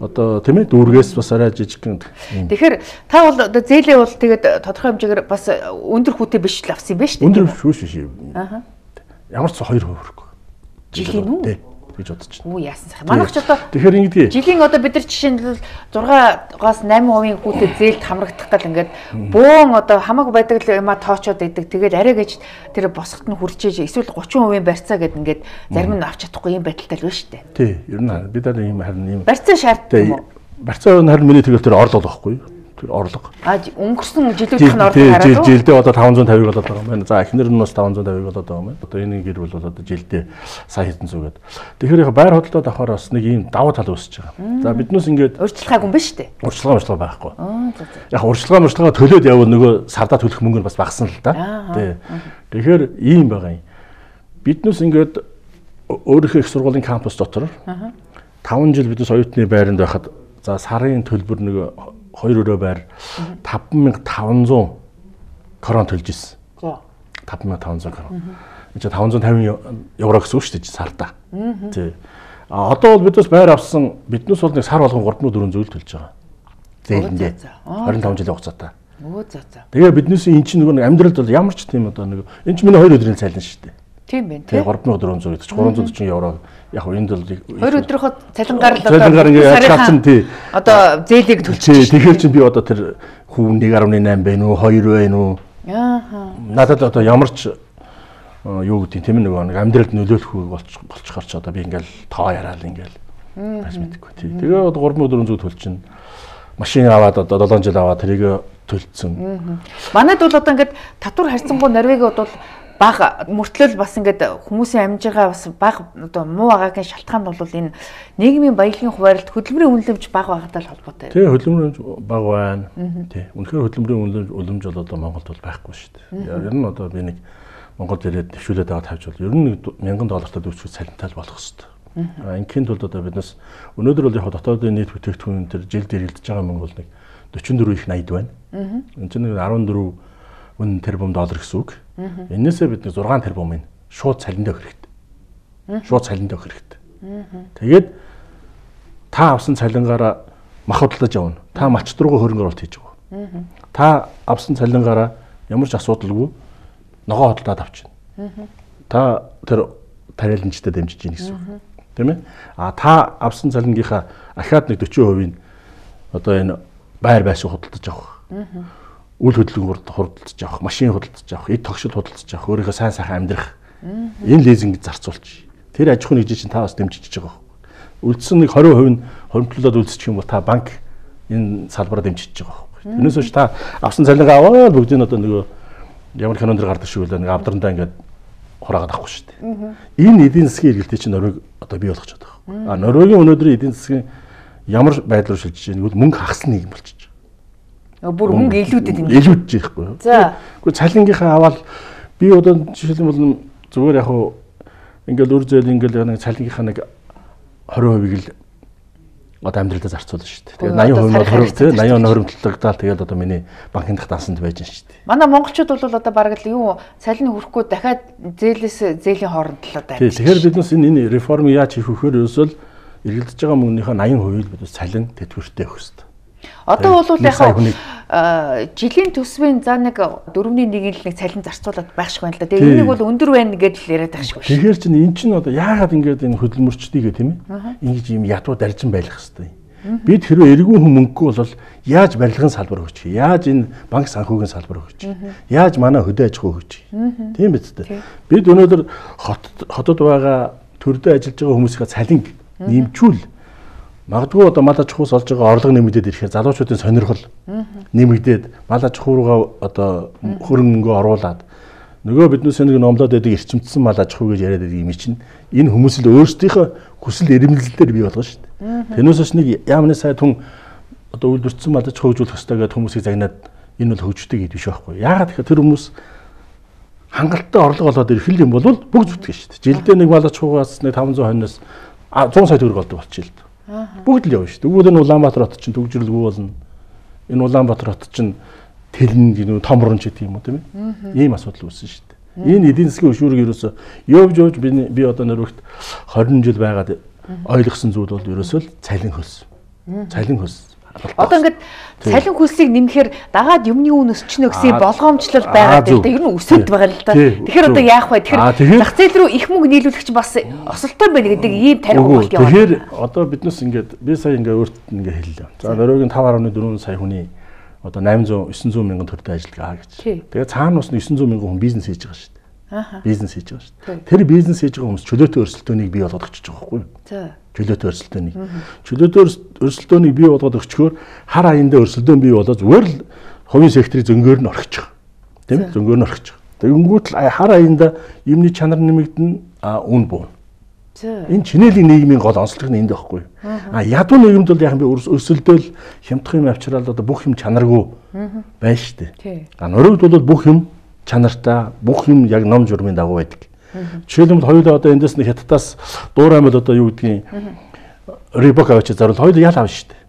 одоо тийм ээ дүүргээс бас арай жижигхэн. Тэгэхээр та бол одоо зээлээ бол тэгээд тодорхой хэмжээгээр бас өндөр хүүтэй биш л авсан юм байна шүү дээ. Өндөр биш шүү. Ямар ч 2% хөрөхгүй. Жилийн үү? гэж бодож байна. Үу яасан сайхан. Манайх ч одоо Тэгэхээр ингэдэг. Жилийн одоо бид нар жишээ нь 6-аас 8% хүүтэй зээлд хамрагдахтаа л ингээд бөөн одоо хамаагүй байдаг л юма тоочод идэг. Тэгээд арай гэж тэр босгот нь хурчиж эсвэл 30% барьцаа гэд ингээд зарим нь авч чадахгүй юм байдалтай л байна шүү дээ. Тий, ер нь бид нар ийм харин ийм барьцаа шаарддаг юм уу? Барьцаа нь харин миний төгөл төр орл болохгүй тэр орлого. А өнгөрсөн жилүүдийнх нь орлого хараад үү? Жилдээ одоо 550 болоод байгаа юм байна. За эхнэр нь бас 550 болоод байгаа юм байна. Одоо энэ гэр бол одоо жилдээ сая хэдэн зуугаад. Тэгэхээр яг байр хөдөлгөөд авахаар бас нэг ийм давуу тал үүсэж байгаа. За биднээс ингээд урьдчилгаагүй юм ба шүү дээ. Урьдчилгаа урьдчилгаа байхгүй. Яг урьдчилгаа урьдчилгаа төлөөд явал нөгөө сардаа төлөх мөнгө нь бас багасна л да. Тий. Тэгэхээр ийм байгаа юм. Биднээс ингээд өөрийнхөө их сургуулийн кампус дотор 5 жил биднес оюутны байранд байхад за сарын төлбөр нэг 2 өрөө байр 5500 крон төлж ирсэн. За. 5500 крон. Энд чинь 550 евро гэсэн үг шүү дээ сарда. Тий. А одоо бол биднээс байр авсан биднээс бол нэг сар болгон 3 4 зүйл төлж байгаа. Зээлэндээ 25 жилийн хугацаатай. Өө за за. Тэгээ биднээс эн чинь нөгөө амьдралд бол ямар ч тийм одоо нэг эн чинь миний 2 өдрийн цалин шүү дээ. Тийм байх тийм. 3400 гэдэг чинь 340 евро. Яг энэ бол хоёр өдрийнхөө цалингаар л цалингаар ингээд ачаалсан тий. Одоо зээлийг төлчихсэн. Тэгэхээр чи би одоо тэр хүүн 1.8 байна уу 2 байна уу? Аа. Надад одоо ямар ч э, юу гэдэг тийм нэг нэг амьдралд нөлөөлөхгүй болчих болчихор ч одоо би ингээл тоо яриад ингээл бас мэдэхгүй тий. Тэгээ 3400 төлчихнэ. Машин аваад одоо 7 жил аваад тэрийг төлцсөн. Манайд бол одоо ингээд татвар харьцангуй Норвегид бол баг мөртлөл бас ингээд хүмүүсийн амжиргаа бас баг оо муу агаагийн шалтгаан бол энэ нийгмийн баялагын хуваарлт хөдөлмөрийн үнэлэмж баг багатай холбоотой. Тий хөдөлмөрийн баг байна. Тий үнэхээр хөдөлмөрийн үнэлэмж үлэмж бол одоо Монголд бол байхгүй шүү дээ. Ер нь одоо би нэг Монголд ирээд төвшүүлээд аваад тавьж бол ер нь 1000 доллартай дүүцэх салимтал болох хэвээр. А инкент бол одоо биднес өнөөдөр бол яг дотоодын нийт бүтээгдэхүүн төр жилд ирэлдэж байгаа мөнгө бол нэг 44 их 80 байна. Энд чинь 14 үн тэрбум доллар гэсэн үг. Энээсээ бид 6 тэрбум ин шууд цалинд өгөх хэрэгтэй. Шууд цалинд өгөх хэрэгтэй. Тэгээд та авсан цалингаараа мах худалдаж явна. Та малч дургу хөрөнгө оруулалт хийж байгаа. Та авсан цалингаараа ямар ч асуудалгүй ногоо худалдаад авчихна. Та тэр тарэлэнчтэй дэмжиж гин гэсэн үг. Тэ мэ? А та авсан цалингийнхаа ахаад нэг 40% нь одоо энэ байр байшин худалдаж авах үл хөдлөнгөөр хурдлж авах, машин худалдаж авах, эд тогшил худалдаж авах, өөрийнхөө сайн сайхан амьдрах. Энэ лизинг зарцуулчих. Тэр аж ахуй нэгжийн чинь та бас дэмжиж байгаа байхгүй. Үлдсэн нэг 20% нь хоримтлуулаад үлдсчих юм бол та банк энэ салбараа дэмжиж байгаа байхгүй. Тэрнээс үүш та авсан цалингаа аваад бүгдийг нь одоо нөгөө ямар кинонд дэр гардаг шиг үлээ нэг авдрандаа ингээд хураагаад авахгүй шүү дээ. Энэ эдийн засгийн эргэлтээ чинь Норвег одоо бий болгочиход байгаа. А Норвегийн өнөөдрийн эдийн засгийн ямар байдлаар шилжиж байгааг нь мөнгө хагас нийгэм болчих бүр мөнгө илүүдэд юм. Илүүдж байхгүй юу? За. Гэхдээ цалингийнхаа аваад би одоо жишээлбэл бол зүгээр яг хуу ингээл үр зээл ингээл нэг цалингийнхаа нэг 20%-ийг л одоо амьдралдаа зарцуулна шүү дээ. Тэгээ 80% нь хориг тийм 80 оны хоригдлагдаад тэгэл одоо миний банкны дахь дансанд байж шүү дээ. Манай монголчууд бол одоо бараг л юу цалин хүрхгүй дахиад зээлээс зээлийн хооронд л одоо. Тийм тэгэхээр биднес энэ энэ реформ яаж хийх вөхөр ерөөсөө л эргэлдэж байгаа мөнгөнийхөө 80% нь бид цалин тэтгэвртэй өгөх хэрэгтэй. Одоо бол яхаа жилийн төсвийн за нэг 4.1-ийг л нэг цалин зарцуулаад байх шиг байна л да. Тэгээ энийг бол өндөр байна гэж л яриад байх шиг байна. Тэгэхээр чинь эн чинь одоо яагаад ингэж энэ хөдөлмөрчдгийг тийм ээ? Ингэж ийм ядуу даржин байх хэвээр. Бид хэрвээ эргүүн хүн мөнгөгүй бол яаж барилгын салбар өгч, яаж энэ банк санхүүгийн салбар өгч, яаж манай хөдөө аж ахуй өгч. Тийм биз дээ. Бид өнөөдөр хотод байгаа төрдөө ажиллаж байгаа хүмүүсийнхээ цалин нэмчүүл Магадгүй одоо мал аж ахуйс олж байгаа орлого нэмэгдээд ирэхээр залуучуудын сонирхол нэмэгдээд мал аж ахуй руугаа одоо хөрөнгө мөнгө оруулаад нөгөө бидний сэнийг номлоод байдаг эрчимдсэн мал аж ахуй гэж яриад байдаг юм чинь энэ хүмүүс л өөрсдийнхөө хүсэл эрмэлзэлээр бий болгоо шүү дээ. Тэрнээс бас нэг яамны сайд хүн одоо үйлдвэрчсэн мал аж ахуй хөгжүүлэх хэрэгтэй гэдэг хүмүүсийг загнаад энэ бол хөгждөг гэдэг биш байхгүй. Яагаад гэхээр тэр хүмүүс хангалттай орлого олоод ирэх юм бол бүгд зүтгэж шүү дээ. Жилдээ нэг мал аж ахуйгаас нэг 520-оос 100 сая төгрөг олдог болчихлоо Бүгд л явна шүү дээ. Өгвөл энэ Улаанбаатар хот чинь төгжрөлгүй болно. Энэ Улаанбаатар хот чинь тэлэн гинүү том орон ч гэдэг юм уу тийм ээ. Ийм асуудал үүсэн шүү дээ. Энэ эдийн засгийн өшүүрэг ерөөсөө явж явж би би одоо нэрвэгт 20 жил байгаад ойлгосон зүйл бол ерөөсөө л цалин хөлс. Цалин хөлс. Одоо ингээд салин хөлсийг нэмэхээр дагаад юмны үн өсчнө гэсэн болгоомжлол байгаад байна. Ер нь өсөд байгаа л да. Тэгэхээр одоо яах вэ? Тэгэхээр зах зээл рүү их мөнгө нийлүүлэгч бас осолтой байна гэдэг ийм тарих болт яваа. Тэгэхээр одоо биднес ингээд би сая ингээд өөрт ингээд хэллээ. За Норвегийн 5.4 сая хүний одоо 800 900 мянган төгрөгийн ажиллагаа гэж. Тэгээ цаана бас 900 мянган хүн бизнес хийж байгаа шүү Бизнес хийж байгаа шүү дээ. Тэр бизнес хийж байгаа хүмүүс чөлөөтэй өрсөлдөөнийг бий болгоод өчөж байгаа байхгүй юу? Чөлөөтэй өрсөлдөөнийг. Чөлөөтэй өрсөлдөөнийг бий болгоод өчгөр хар аяндаа өрсөлдөөн бий болоод зүгээр л хувийн секторыг зөнгөөр нь орхиж байгаа. Тийм үү? Зөнгөөр нь орхиж байгаа. Тэгэнгүүт л хар аяндаа юмны чанар нэмэгдэн а үн бүүн. Энэ чинээлийн нийгмийн гол онцлог нь энд байхгүй. А ядуу нийгэмд бол яг би өсөлдөөл хямдхан юм авчраад одоо бүх юм чанаргүй байна шүү дээ. А нөрөгд бол бүх юм чанартай бүх юм яг ном журмын дагуу байдаг. Жишээлбэл хоёулаа одоо эндээс нэг хятадаас дуураймал одоо юу гэдгийг Рибок авчиж зарвал хоёулаа ял авна шүү дээ.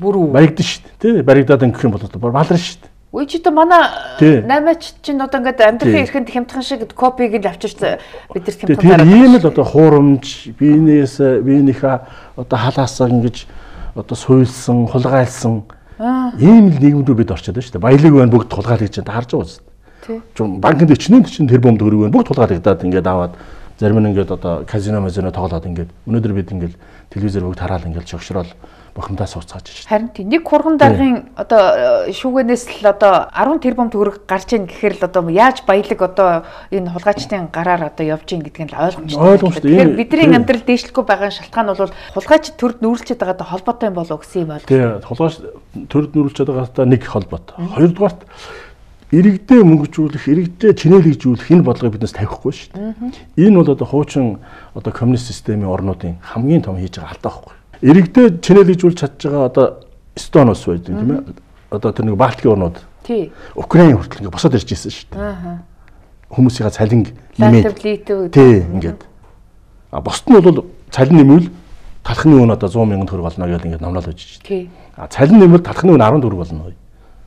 Бүр үү. Баригдана шүү дээ. Тэ баригдаад ингэх юм бол одоо баларна шүү дээ. Үгүй ч одоо манай э, наймаач чинь одоо ингээд амьдрахын эрхэнд хямдхан шиг копиг л авчирч бид нар хямдхан гараад. Тэр ийм л одоо хуурамч, биенээс биенийхээ одоо халаасаа ингэж одоо суйлсан, хулгайлсан ийм л нийгэмд бид орчиход байна шүү дээ. Баялаг байна бүгд хулгайл гэж харж байгаа юм банкнд ичнэ чинь тэр бомд өрөв байх бүгд тулгаалагдаад ингээд аваад зарим нь ингээд одоо казино мазино тоглоод ингээд өнөөдөр бид ингээд телевизээр бүгд хараал ингээд шогшрол бохимдаа сууцгааж байна. Харин тийм нэг хурган даргын одоо э, шүүгэнээс л одоо 10 тэрбум төгрөг гарч ийн гэхээр л одоо яаж баялаг одоо энэ хулгайчдын гараар одоо явж ийн гэдэг нь л ойлгомжтой. Ойлгомжтой. Тэгэхээр бидний амьдрал дээшлэхгүй байгаа шалтгаан бол хулгайч төрд нүүрлчээд байгаатай холбоотой юм болов гэсэн юм ойлгомжтой. Тийм хулгайч төрд нүүрлчээд байгаатай нэг холбоотой. Хоёрдугаарт иргэдээ мөнгөжүүлэх, иргэдээ чинээлэгжүүлэх энэ бодлогыг биднээс тавихгүй шүү дээ. Энэ бол одоо хуучин одоо коммунист системийн орнуудын хамгийн том хийж байгаа алдаа байхгүй. Иргэдээ чинээлэгжүүлж чадж байгаа одоо Эстон улс байдаг тийм ээ. Одоо тэр нэг Балтикийн орнууд. Тий. Украин хүртэл ингээ босоод ирж ирсэн шүү дээ. Хүмүүсийн цалин нэмээд. Тий, ингээд. А босд нь бол цалин нэмвэл талхны өн одоо 100 сая төгрөг болно гэж ингээд намлаад байж шүү дээ. Тий. А цалин нэмэл талхны өн 14 болно.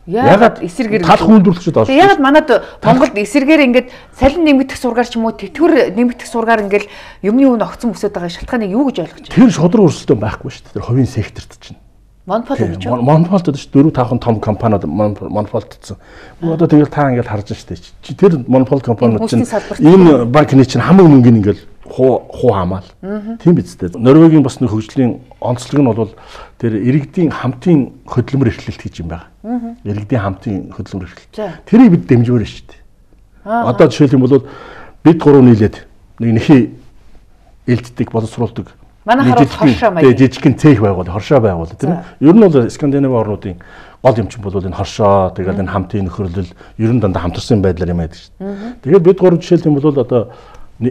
Ягаад эсэргээр талх хүндрүүлэгчд олж. Ягаад манад Монголд эсэргээр ингээд салин нэмэгдэх сургаар ч юм уу тэтгэр нэмэгдэх сургаар ингээд юмны үн огцон өсөд байгаа шалтгааныг юу гэж ойлгож байна? Тэр шудраг өрсөлдөөн байхгүй шүү дээ. Тэр хувийн секторт чинь. Монопол гэж юу? Монопол гэдэг чинь 4 5 том компаниуд монополтдсон. Одоо тэгэл та ингээд харж штэ. Тэр монопол компаниуд чинь энэ банкны чинь хамгийн мөнгөний ингээд хуу хуу хамаал. Тийм биз дээ. Норвегийн бас нэг хөгжлийн онцлог нь бол тэр иргэдийн хамтын хөдөлмөр эрхлэлт гэж юм байна. Иргэдийн хамтын хөдөлмөр эрхлэлт. Тэрийг бид дэмжмээр шүү дээ. Одоо жишээлх юм бол бид гурав нийлээд нэг нэхий элддэг боловсруулдаг Манай хараад хоршоо маяг. Тэгээ жижигхэн цех байгуул, хоршоо байгуул тийм ээ. Ер нь бол Скандинав орнуудын гол юм чинь бол энэ хоршоо, тэгээд энэ хамтын нөхөрлөл ер нь дандаа хамтарсан байдлаар юм байдаг шүү дээ. Тэгээд бид гурав жишээлх юм бол одоо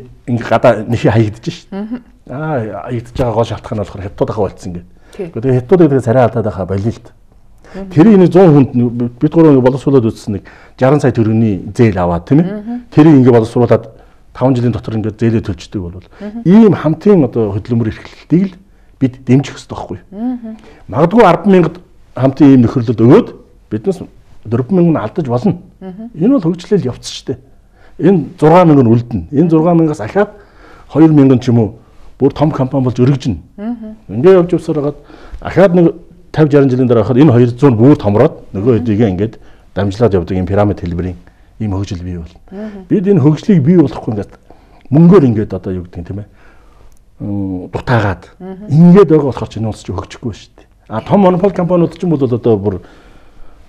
ингээ гадаа нэхий хаягдчих шин. Аа хаягдж байгаа гол шалтгаан нь болохоор хятадууд ахаа болцсон ингээ. Тэгээ хятадууд гэдэг царай алдаад байхаа болил л. Тэр энэ 100 хүнд бид гурав ингээ боловсруулаад үтсэн нэг 60 сая төгрөгийн зээл аваад тийм ээ. Тэр ингээ боловсруулаад 5 жилийн дотор ингээ зээлээ төлждөг бол ийм хамтын одоо хөдөлмөр эрхлэлтийг л бид дэмжих ёстой байхгүй. Магадгүй 10 мянгад хамтын ийм нөхөрлөлд өгөөд биднээс 4 мянган алдаж болно. Энэ бол хөгжлөл явц шүү дээ. Энэ 6 мянга нь үлдэнэ. Энэ 6 мянгаас ахаад 2 мянган ч юм уу бүр том компани болж өргөжнө. Ингээ явж явсаар хагаад ахаад нэг 50 60 жилийн дараа хахад энэ 200 нь бүр томроод нөгөө хэдийгээ ингээд дамжлаад явдаг юм пирамид хэлбэрийн ийм хөгжил бий бол. Бид энэ хөгжлийг бий болохгүй ингээд мөнгөөр ингээд одоо юу гэдэг юм бэ? дутаагаад ингээд байгаа болохоор ч энэ улс ч хөгжихгүй шүү дээ. А том монопол компаниуд ч юм бол одоо бүр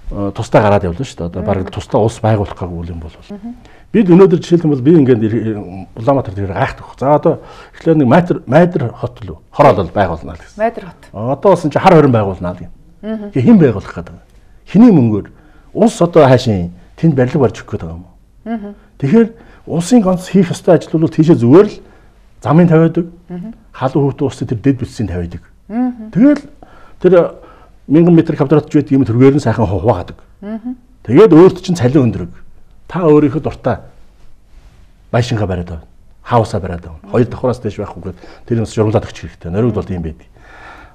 тусдаа гараад явлаа шүү дээ. Одоо бараг тусдаа улс байгуулах гэх үйл юм бол. Бид өнөөдөр жишээлбэл би ингээд Улаанбаатар дээр гайхдах. За одоо эхлээд нэг майдер майдер хот лөө хороолол байгуулна л гэсэн. Майдер хот. Одоо болсон чи хар хорин байгуулна л гин. Тэг хин байгуулах гэдэг. Хиний мөнгөөр улс одоо хаашийн тэнд барилга барьж өгөх гэдэг юм уу? Тэгэхээр улсын гонц хийх ёстой ажил бол тийшээ зүгээр л замын тавиадаг. Халуун хөвтө улсад тэр дэд бүтсийн тавиадаг. Тэгэл тэр 1000 м квадрат ч байдаг юм төргээр нь сайхан хуваагадаг. Тэгээд өөрт чинь цалин өндрөг. Та өөрийнхөө дуртай байшингаа бариад байна. Хаусаа бариад байна. Хоёр давхраас дээш байхгүй гээд тэр юмс журмлаад өгч хэрэгтэй. Нөрөд бол тийм байдаг.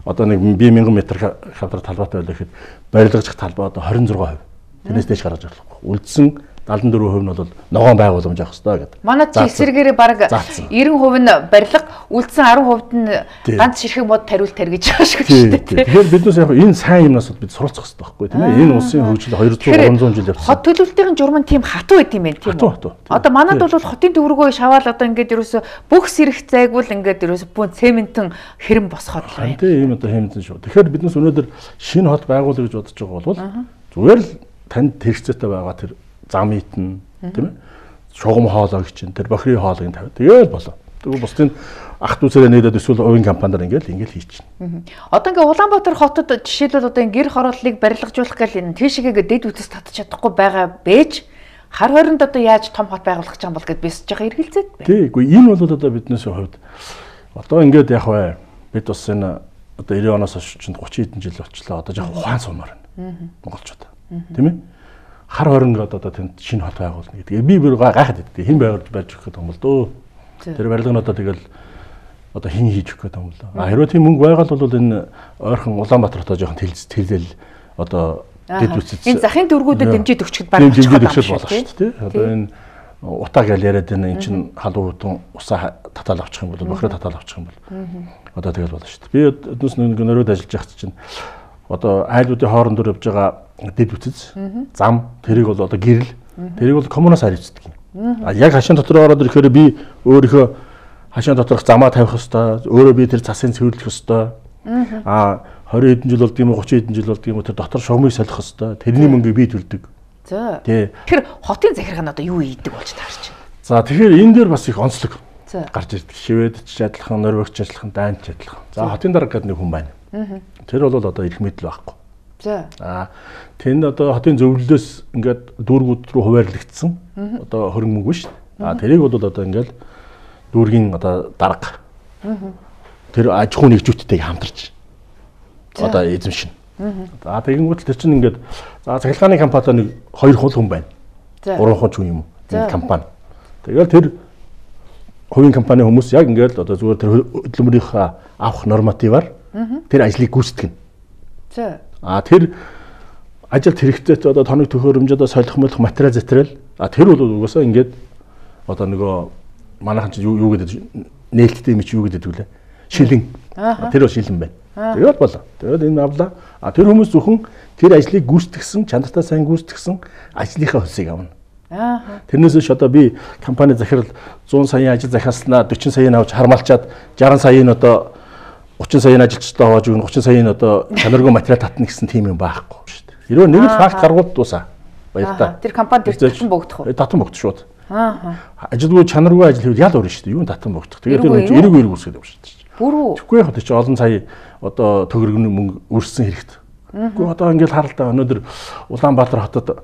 Одоо нэг би 1000 м хавдар талбайтай байлаа гэхэд барилгаж талбай одоо 26%. Тэрнээс дээш гаргаж болохгүй. Үлдсэн 74% нь бол ногоон байгууламж авах хэрэгтэй гэдэг. Манай чи эсэргээрээ баг 90% нь барилга, үлдсэн 10% нь ганц ширхэг мод тариулт тарь гэж байгаа шүү дээ. Тэгэхээр бид нүс яг энэ сайн юмнаас бид суралцах хэрэгтэй байхгүй тийм ээ. Энэ улсын хөгжил 200 300 жил явсан. Хот төлөвлөлтийн журам нь тийм хатуу байт юм байна тийм үү? Одоо манад бол хотын төврөгөө шаваал одоо ингээд ерөөсө бүх сэрэх зайгуул ингээд ерөөсө бүн цементэн хэрэм босход л байна. Тийм ийм одоо хэмтэн шүү. Тэгэхээр бид нүс өнөөдөр шинэ хот байгуулах гэж бодож байгаа бол зүгээр л танд хэрэгцээтэй байгаа тэр зам итэн тийм ээ шугам хоолойг чинь тэр бохирийн хоолойг тавиад тэгэл болоо. Тэгвэл бусдын ах дүүсээрээ нээдээд эсвэл уян компаниар ингээл ингээл хийчихнэ. Одоо ингээ Улаанбаатар хотод жишээлбэл одоо гэр хорооллыг барилгажуулах гэл энэ тийшээгээ дэд үтэс татчих чадахгүй байгаа бэж хар хоронд одоо яаж том хот байгуулах гэж юм бол гэд бис жоох эргэлзээд байна. Тийгүй энэ бол одоо биднээс хувьд одоо ингээд яг бай бид бас энэ одоо 90 оноос хойш 30 хэдэн жил болчлоо одоо жоох ухаан сумаар байна. Монголчууд. Тийм ээ хар хоронгод одоо тэнд шинэ хот байгуулна гэдэг. Би бүр гайхаад байдгийг хэн байвар байж өгөх гэдэг юм л дөө. Тэр барилгынудаа тэгэл одоо хин хийж өгөх гэдэг юм л. А хэрвээ тийм мөнгө байгаад бол энэ ойрхон Улаанбаатар хотоо жоохон тэлэл одоо дэд үсэд энэ захын дөргүүдэд дэмжиж өгчөд барах гэж байна шүү дээ. Одоо энэ утаа гэж яриад байна эн чинь халуун хутан усаа татаал авчих юм бол бохроо татаал авчих юм бол одоо тэгэл болно шүү дээ. Би өднөөс нэг нөрөөд ажиллаж байгаа чинь одоо айлуудын хоорондоор явж байгаа дэд үтц, зам, тэрийг бол одоо гэрэл, тэрийг бол коммуноос хариуцдаг юм. А яг хашийн дотор ороод ирэхээр би өөрийнхөө хашийн доторх замаа тавих ёстой, өөрөө би тэр засыг цэвэрлэх ёстой. А 20 хэдэн жил болд юм уу 30 хэдэн жил болд юм уу тэр дотор шугамыг солих ёстой. Тэрний мөнгө би төлдөг. За. Тэгэхээр хотын захирга нь одоо юу ийдэг болж таарч байна. За тэгэхээр энэ дээр бас их онцлог гарч ирдэг. Шивэдч адилхан, норвегч адилхан, данч адилхан. За хотын дарга гэдэг нэг хүн байна. Тэр бол одоо эрх мэдэл байхгүй. За. Тэнд одоо хотын зөвлөлөөс ингээд дүүргүүд рүү хуваарлагдсан. Одоо хөрөнгө мөнгө шүү дээ. А тэрийг бол одоо ингээд дүүргийн одоо дарга. Тэр аж ахуй нэгжүүдтэйг хамтарч одоо эзэмшин. За тэгэнгүүт тэр чинь ингээд за цахилгааны компани нэг хоёр хул хүн байна. Гурван хул хүн юм уу? компани. Тэгэл тэр хувийн компани хүмүүс яг ингээд одоо зүгээр тэр хөдөлмөрийнхөө авах нормативаар тэр ажлыг гүйцэтгэнэ. За А тэр ажилд хэрэгтэй одоо тоног төхөөрөмж одоо солих мөлөх материал затрал а тэр бол угаасаа ингээд одоо нөгөө манайхан чинь юу гэдэг нээлттэй юм чи юу гэдэг вүлээ шилэн тэр бол шилэн байна тэгээд болоо тэгээд энэ авлаа а тэр хүмүүс зөвхөн тэр ажлыг гүйцэтгсэн чанартай сайн гүйцэтгсэн ажлынхаа хөлсийг авна Тэрнээсээш одоо би компани захирал 100 саяын ажил захиалснаа 40 саяын авч хармалчаад 60 саяын одоо 30 саяын ажилчтай хавааж өгнө 30 саяын одоо чанаргүй материал татна гэсэн тийм юм байхгүй шүү дээ. Хэрвээ нэг л факт гаргуул дуусаа. Баярлалаа. Тэр компани тэр татан богдох уу? Э, татан богдох шууд. Аа. Ажилгүй чанаргүй ажил хийвэл ял өрнө шүү дээ. Юу татан богдох. Тэгээд тэр эрэг эрэг үсгээд явж шүү дээ. Бүрүү. Тэггүй яах вэ? Чи олон сая одоо төгрөгний мөнгө өрссөн хэрэгт. Гэхдээ одоо ингээд харалта өнөөдөр Улаанбаатар хотод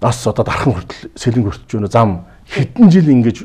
бас одоо дархан хүртэл сэлэнг өртөж байна зам хэдэн жил ингэж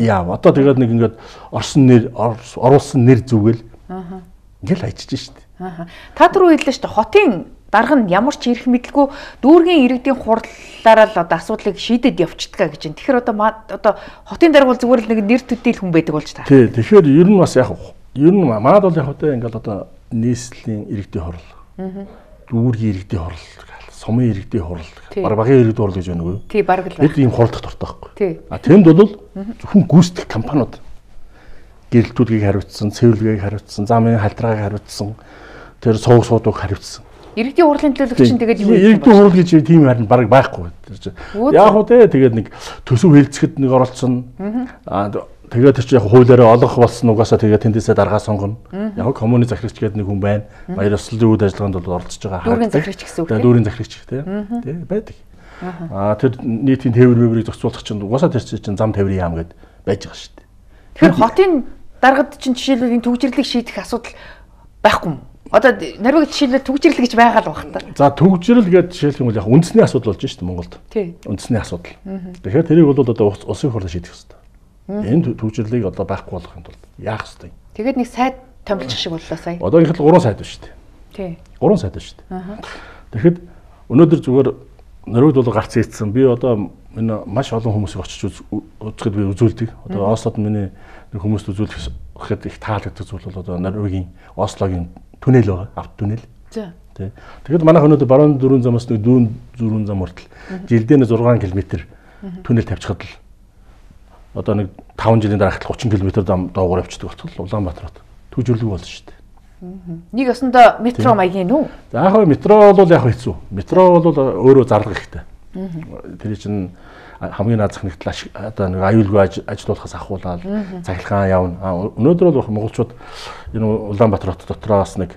яав. Одоо тэгээд нэг ингээд орсон нэр оруулсан нэр зүгэл Аа. Ингээл хайчиж штт. Аа. Та түр үйлээ штт хотын дарга нь ямар ч ирэх мэдлгүй дүүргийн иргэдийн хурлаараа л одоо асуудлыг шийдэд явчихдаг гэж байна. Тэгэхээр одоо одоо хотын дарга бол зүгээр л нэг нэр төдийл хүн байдаг болж таа. Тий, тэгэхээр ер нь бас яг ер нь манад бол яг одоо ингээл одоо нийслэлийн иргэдийн хурл. Аа. Дүүргийн иргэдийн хурл, сумын иргэдийн хурл, баг багийн иргэдийн хурл гэж байна үгүй юу? Тий, баг л. Бид ийм хурлдах дуртай байхгүй. Тий. А тэнд бол зөвхөн гүйцэтгэх компаниуд. Аа гэрэлтүүдгийг хариуцсан, цэвэрлэгийг хариуцсан, замын халдрааг хариуцсан, тэр сууг суудаг хариуцсан. Иргэдийн хурлын төлөөлөгч чинь тэгээд юу Иргэдийн хурл гэж тийм харин баг байхгүй. Яг уу те тэгээд нэг төсөв хэлцэхэд нэг оролцсон. Аа тэгээд тэр чинь яг хуулиараа олох болсон угаасаа тэгээд тэндээсээ даргаа сонгоно. Яг коммуны захирагч гэдэг нэг хүн байна. Баяр ёслолын үйл ажиллагаанд бол оролцож байгаа. Дүүрийн захирагч гэсэн үг. Дүүрийн захирагч те. Тэ байдаг. Аа тэр нийтийн тээвэр мөрийг зохицуулах чинь угаасаа тэр чинь зам тээврийн яам гэдэг байж байгаа шүү дээ. Тэгэхээр хотын даргад чинь жишээлбэл энэ төгжирлэг шийдэх асуудал байхгүй юм. Одоо нарийн жишээлбэл төгжирлэг гэж байгаа л байна та. За төгжирл гэдэг жишээлх юм бол яг үндэсний асуудал болж шүү дээ Монголд. Тийм. Үндэсний асуудал. Тэгэхээр тэрийг бол одоо улсын хурлаар шийдэх хэрэгтэй. Энэ төгжирлийг одоо байхгүй болохын тулд яах хэрэгтэй. Тэгээд нэг сайд томилчих шиг боллоо сая. Одоо их л 3 сайд байна шүү дээ. Тийм. 3 сайд байна шүү дээ. Тэгэхэд өнөөдөр зүгээр нэрүүд бол гарц ийцсэн. Би одоо энэ маш олон хүмүүсийг очиж үзэхэд би үзүүлдэг. Одоо Ослод миний хүмүүст үзүүлэхэд их таалагддаг зүйл бол одоо Норвегийн Ослогийн түнэл байгаа, авт түнэл. За. Тэ. Тэгэхэд манайх өнөөдөр баруун дөрүн замаас нэг дүүн зөрүн зам хүртэл жилдээ 6 км түнэл тавьчихад л одоо нэг 5 жилийн дараах 30 км зам доогуур явчихдаг болтол Улаанбаатарт түүжүүлэг болсон шүү дээ. Нэг осондоо метро маягийн үү? За яг метро бол яг хэцүү. Метро бол өөрөө зарлага ихтэй. Тэр чинь хамгийн наад зах нэгтэл одоо нэг аюулгүй ажилуулахаас ахуулаад цахилгаан явна. Өнөөдөр бол монголчууд энэ Улаанбаатар хот дотроос нэг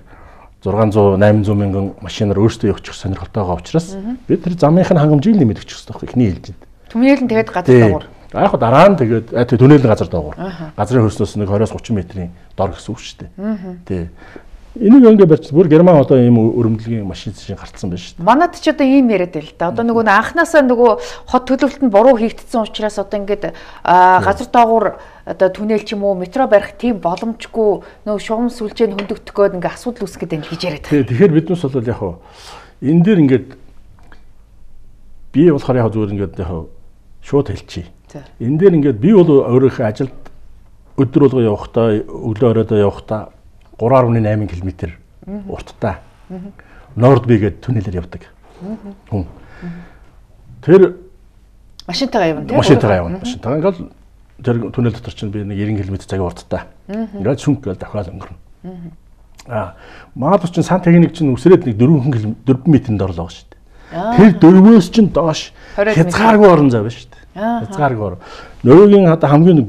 600 800 мянган машинаар өөрсдөө явчих сонирхолтойгоо учраас бид тэр замынх нь хангамжийг нэмэгдэх хэрэгтэй байхгүй ихний хэлжинд. Түмнэлэн тэгээд газар доогуур. За яг дараа нь тэгээд түннелэн газар доогуур. Газрын хөрснөөс нэг 20-30 метрийн дор гэсэн үг шүү дээ. Тий. Энийг ингээ барьчихсан. Бүр Герман одоо ийм өрөмдлөгийн машин шиг гарцсан байна шүү дээ. Манад ч одоо ийм яриад байл та. Одоо нөгөө анханасаа нөгөө хот төлөвлөлтөнд буруу хийгдсэн учраас одоо ингээд газар доогуур одоо түнэл ч юм уу метро барих тийм боломжгүй нөгөө шугам сүлжээнд хөндөгдөхгөөд ингээ асуудал үүсгэж байна гэж яриад байна. Тэгэхээр биднес бол яг хуу энэ дээр ингээд би болохоор яг зүгээр ингээд яг хуу шууд хэлчихье. Энэ дээр ингээд би бол өөрийнхөө ажилд өдөр болго явахдаа өглөө оройдоо явахдаа 3.8 км урттай. Нордби гэдэг түнэлээр явдаг. Хүн. Тэр машинтайгаа явна тийм машинтайгаа явна машинтайгаа ингээл тэр түнэл дотор чинь би нэг 90 км цагийн урттай ингээл сүнг гэл давхраад өнгөрнө аа маадус чинь сан тагныг чинь үсрээд нэг 4 4 м-ийн дор л байгаа шүү дээ тэр дөрвөөс чинь доош хязгааргүй орон зав байна шүү дээ хязгааргүй орон нөрөгийн одоо хамгийн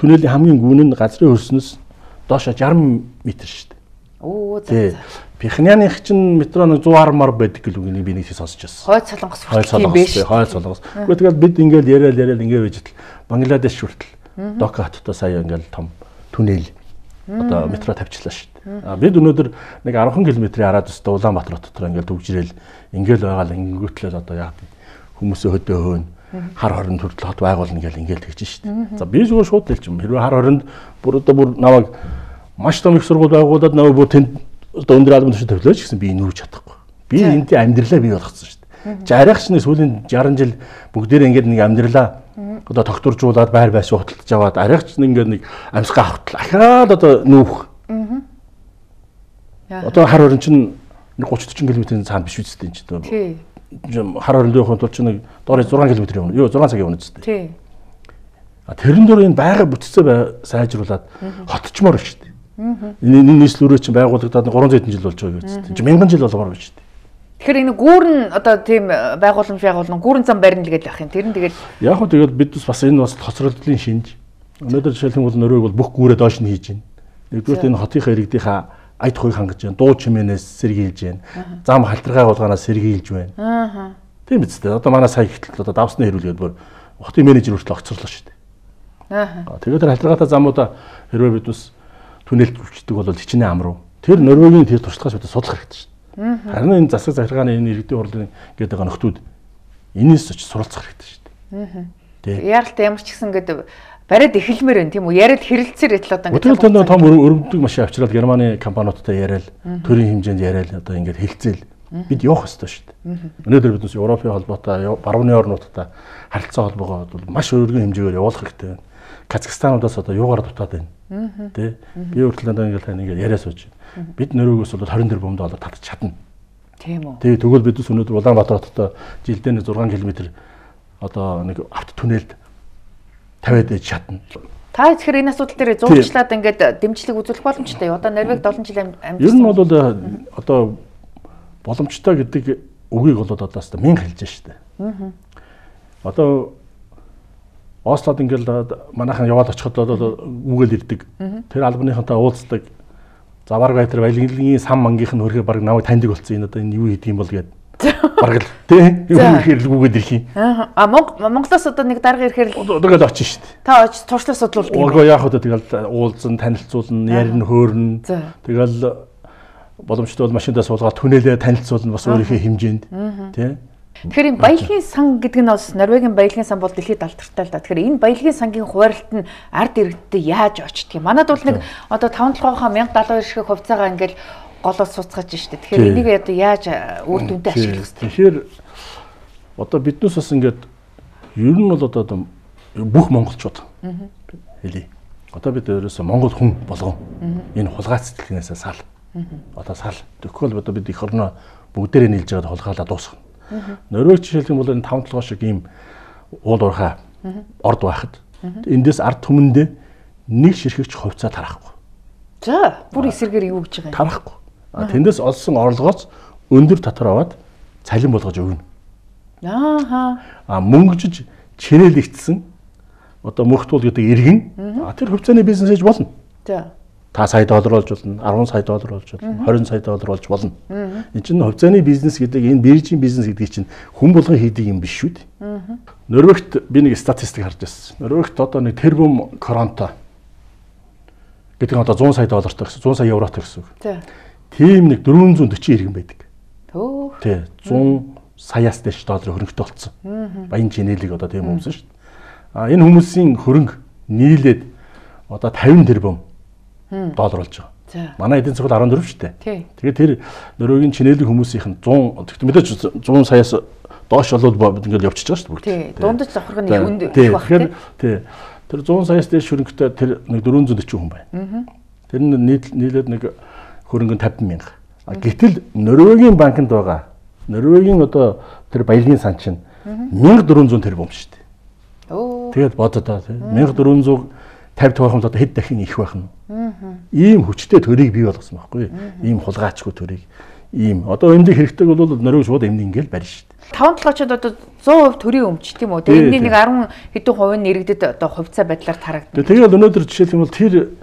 түнэлийн хамгийн гүн нь газрын хөрснөөс доошо 60 м шүү дээ. Оо за за. Пихняных чинь метро нэг 110-аар байдаг гэлгүй нэг би нэг тийм сонсч байсан. Хойд солонгос хүртэл тийм биш. Хойд солонгос. Гэхдээ тэгэл бид ингээл яриад яриад ингээ байж тал Бангладеш хүртэл Дока хоттой сая ингээл том түнэл одоо метро тавьчихлаа шүү дээ. Бид өнөөдөр нэг 10 км-ийн хараад өстө Улаанбаатар хотод ингээл төвжирэл ингээл байгаал ингүүтлээд одоо яа хүмүүс хөдөө хөөнө хар хоронд хүртэл хот байгуулна гэж ингээд тэгж штэ. За би зүгээр шууд л чим хэрвээ хар хоронд бүр одоо бүр намайг маш том их сургууль байгуулад намайг бүр тэнд одоо өндөр албан тушаал төвлөөч гэсэн би нүүж чадахгүй. Би энд амьдралаа бий болгоцсон штэ. Жаргагчны сүүлийн 60 жил бүгдээр ингээд нэг амьдралаа одоо тогтворжуулаад байр байшаа хуталтж аваад арайгч нэг ингээд нэг амьсгаа хавтал ахаад одоо нүүх. Одоо хар хорон чинь 30 40 км-ийн цаана биш үстэй энэ ч дээ хар оролд явахын тулд чи нэг доор 6 км явна. Юу 6 цаг явна үстэй. Тий. А тэрэн дээр энэ байга бүтцээ сайжруулад хотчмоор байна шүү дээ. Энэ нийслүүрөө чинь байгуулагдаад 300 хэдэн жил болж байгаа юм үстэй. Чи мянган жил болгоор байна шүү дээ. Тэгэхээр энэ гүүрэн одоо тийм э, байгууламж байгуулна гүүрэн зам барина л гэж байх юм. Тэр нь тэгэл Яг хөө тэгэл бид бас энэ бас тоцролдлын шинж. Өнөөдөр жишээлхэн бол нөрөөг бол бүх гүүрээ доош нь хийж байна. Нэгдүгээр энэ хотынхаа иргэдийнхаа айд хуй хангаж байна. Дуу чимээнээс сэргийлж байна. Зам халтаргай уулгаанаас сэргийлж байна. Аа. Тийм биз дээ. Одоо манай сая ихтэл одоо давсны хэрүүлгээд бүр ухтын менежер хүртэл огцорлоо шүү дээ. Аа. Тэгээд тэр халтаргаатай замуудаа хэрвээ бид бас түнэлт үлчдэг бол хичнээн амруу. Тэр Норвегийн тэр туршлагаас бид судлах хэрэгтэй шүү дээ. Харин энэ засаг захиргааны энэ иргэдийн хурлын гэдэг нөхдүүд энэс ч суралцах хэрэгтэй шүү дээ. Аа. Яралтай ямар ч гэсэн гэдэг бариад эхэлмээр байна тийм үү? Яриад хэрэлцээр итл одоо ингээд Тэгвэл тэнд том өрөвдөг машин авчираад Германы компаниудтай яриад төрийн хэмжээнд яриад одоо ингээд хэлцээл бид явах ёстой шүү дээ. Өнөөдөр бид бас Европын холбоотой, барууны орнуудтай харилцаа холбоогоо бол маш өргөн хэмжээгээр явуулах хэрэгтэй байна. Казахстанудаас одоо юугаар дутаад байна. Тэ би өөртөө ингээд ингээд яриа сууж байна. Бид нөрөөгөөс бол 24 бомд олоод татчих чадна. Тийм үү. Тэгээ тэгвэл бид бас өнөөдөр Улаанбаатар хотод жилдээ 6 км одоо нэг авто түнэлд тавиад ээж чадна. Та тэгэхээр энэ асуудал дээр зурчлаад ингээд дэмжлэг үзүүлэх боломжтой. Одоо Норвег 7 жил амьдсан. Ер нь бол э, одоо боломжтой гэдэг үгийг болоод одоо хэвээр мэн хэлж штэ. Аа. Одоо Ослод ингээл манайхан яваад очиход бол үгээл ирдэг. Тэр албаныхантай уулздаг. Завар байтар байлгийн сам мангийнх нь хөргөө баг намайг таньдаг болсон. Энэ одоо энэ юу хийдэг юм бол гээд Бараг л тий. Юу ихээр л гүгээд ирэх юм. Аа Монголоос одоо нэг дарга ирэхээр л одоо л очно шүү дээ. Та очиж туршлага судлуулдаг. Уу яах вэ тэгэл уулзсан, танилцуулна, ярина, хөөрнө. Тэгэл боломжтой бол машиндаа суулгаад түнэлээ танилцуулна бас өөрийнхөө хэмжээнд тий. Тэгэхээр энэ баялагын сан гэдэг нь бас Норвегийн баялагын сан бол дэлхийд алдартай л да. Тэгэхээр энэ баялагын сангийн хуваарлт нь ард иргэдтэй яаж очдгийг. Манад бол нэг одоо 5 7 хоногоо 1072 шиг хувьцаагаа ингээл голоо суцгаж штэ. Тэгэхээр энийг одоо яаж үр дүндээ ашиглах вэ? Тэгэхээр одоо биднээс бас ингээд ер нь бол одоо бүх монголчууд хэлий. Одоо бид ерөөсө монгол хүн болгоо. Энэ хулгайц сэтгэлнээс сал. Одоо сал. Тэгэхгүй л одоо бид эх орноо бүгдээрээ нийлж байгаад хулгайлаа дуусгана. Нөрөөч жишээлх юм бол энэ таван толгой шиг ийм уул урхаа орд байхад эндээс ард түмэндээ нэг ширхэгч хувьцаа тарахгүй. За, бүр эсэргээр юу гэж байгаа юм? Тарахгүй. Тэндээс олсон орлогоос өндөр татвар аваад цалин болгож өгнө. Ааха. А мөнгөжж чинэлэгдсэн одоо мөхтүүл гэдэг иргэн тэр хувьцааны бизнес ээж болно. Та сая доллар олж болно, 10 сая доллар олж болно, 20 сая доллар олж болно. Энэ чинь хувьцааны бизнес гэдэг энэ биржийн бизнес гэдэг чинь хүн болгон хийдэг юм биш шүү дээ. Норвегт би нэг статистик харж байсан. Норвегт одоо нэг тэрбум коронто гэдэг нь одоо 100 сая доллартай гэсэн, 100 сая евротой гэсэн үг. Тим нэг 440 иргэн байдаг. Төөх. Тий. 100 саяас дээш долларын хөрөнгөтэй болсон. Баян чинэлэг одоо тийм хүмүүс шүү дээ. А энэ хүмүүсийн хөрөнгө нийлээд одоо 50 тэрбум доллар болж байгаа. Манай эдийн засаг бол 14 шүү дээ. Тэгээд тэр нөрөөгийн чинэлэг хүмүүсийнх нь 100 тэгт мэдээж 100 саяас доош болоод ингээл явчихж байгаа шүү дээ. Тий. Дундаж завхрах нь өнд их баг. Тэгэхээр тий. Тэр 100 саяас дээш хөрөнгөтэй тэр 440 хүн байна. Тэр нь нийлээд нэг хөрөнгө нь 50 мянга. Гэтэл Норвегийн банкнд байгаа Норвегийн одоо тэр баялагын сан чинь 1400 тэрбум шүү дээ. Оо. Тэгэл бодоо та 1450 төгрөгөнд одоо хэд дахин их байх нь. Ийм хүчтэй төрийг бий болгосон байхгүй юу? Ийм хулгайчгүй төрийг. Ийм одоо эмнэлэг хэрэгтэйг бол Норвег шууд эмнэлэг ингээл барьж шүү дээ. 5 толгочод одоо 100% төрийн өмч тийм үү? Тэрний нэг 10 хэдэн хувийн нэрэгдэд одоо хувьцаа байдлаар тарагдана. Тэгэл өнөөдөр жишээлбэл тэр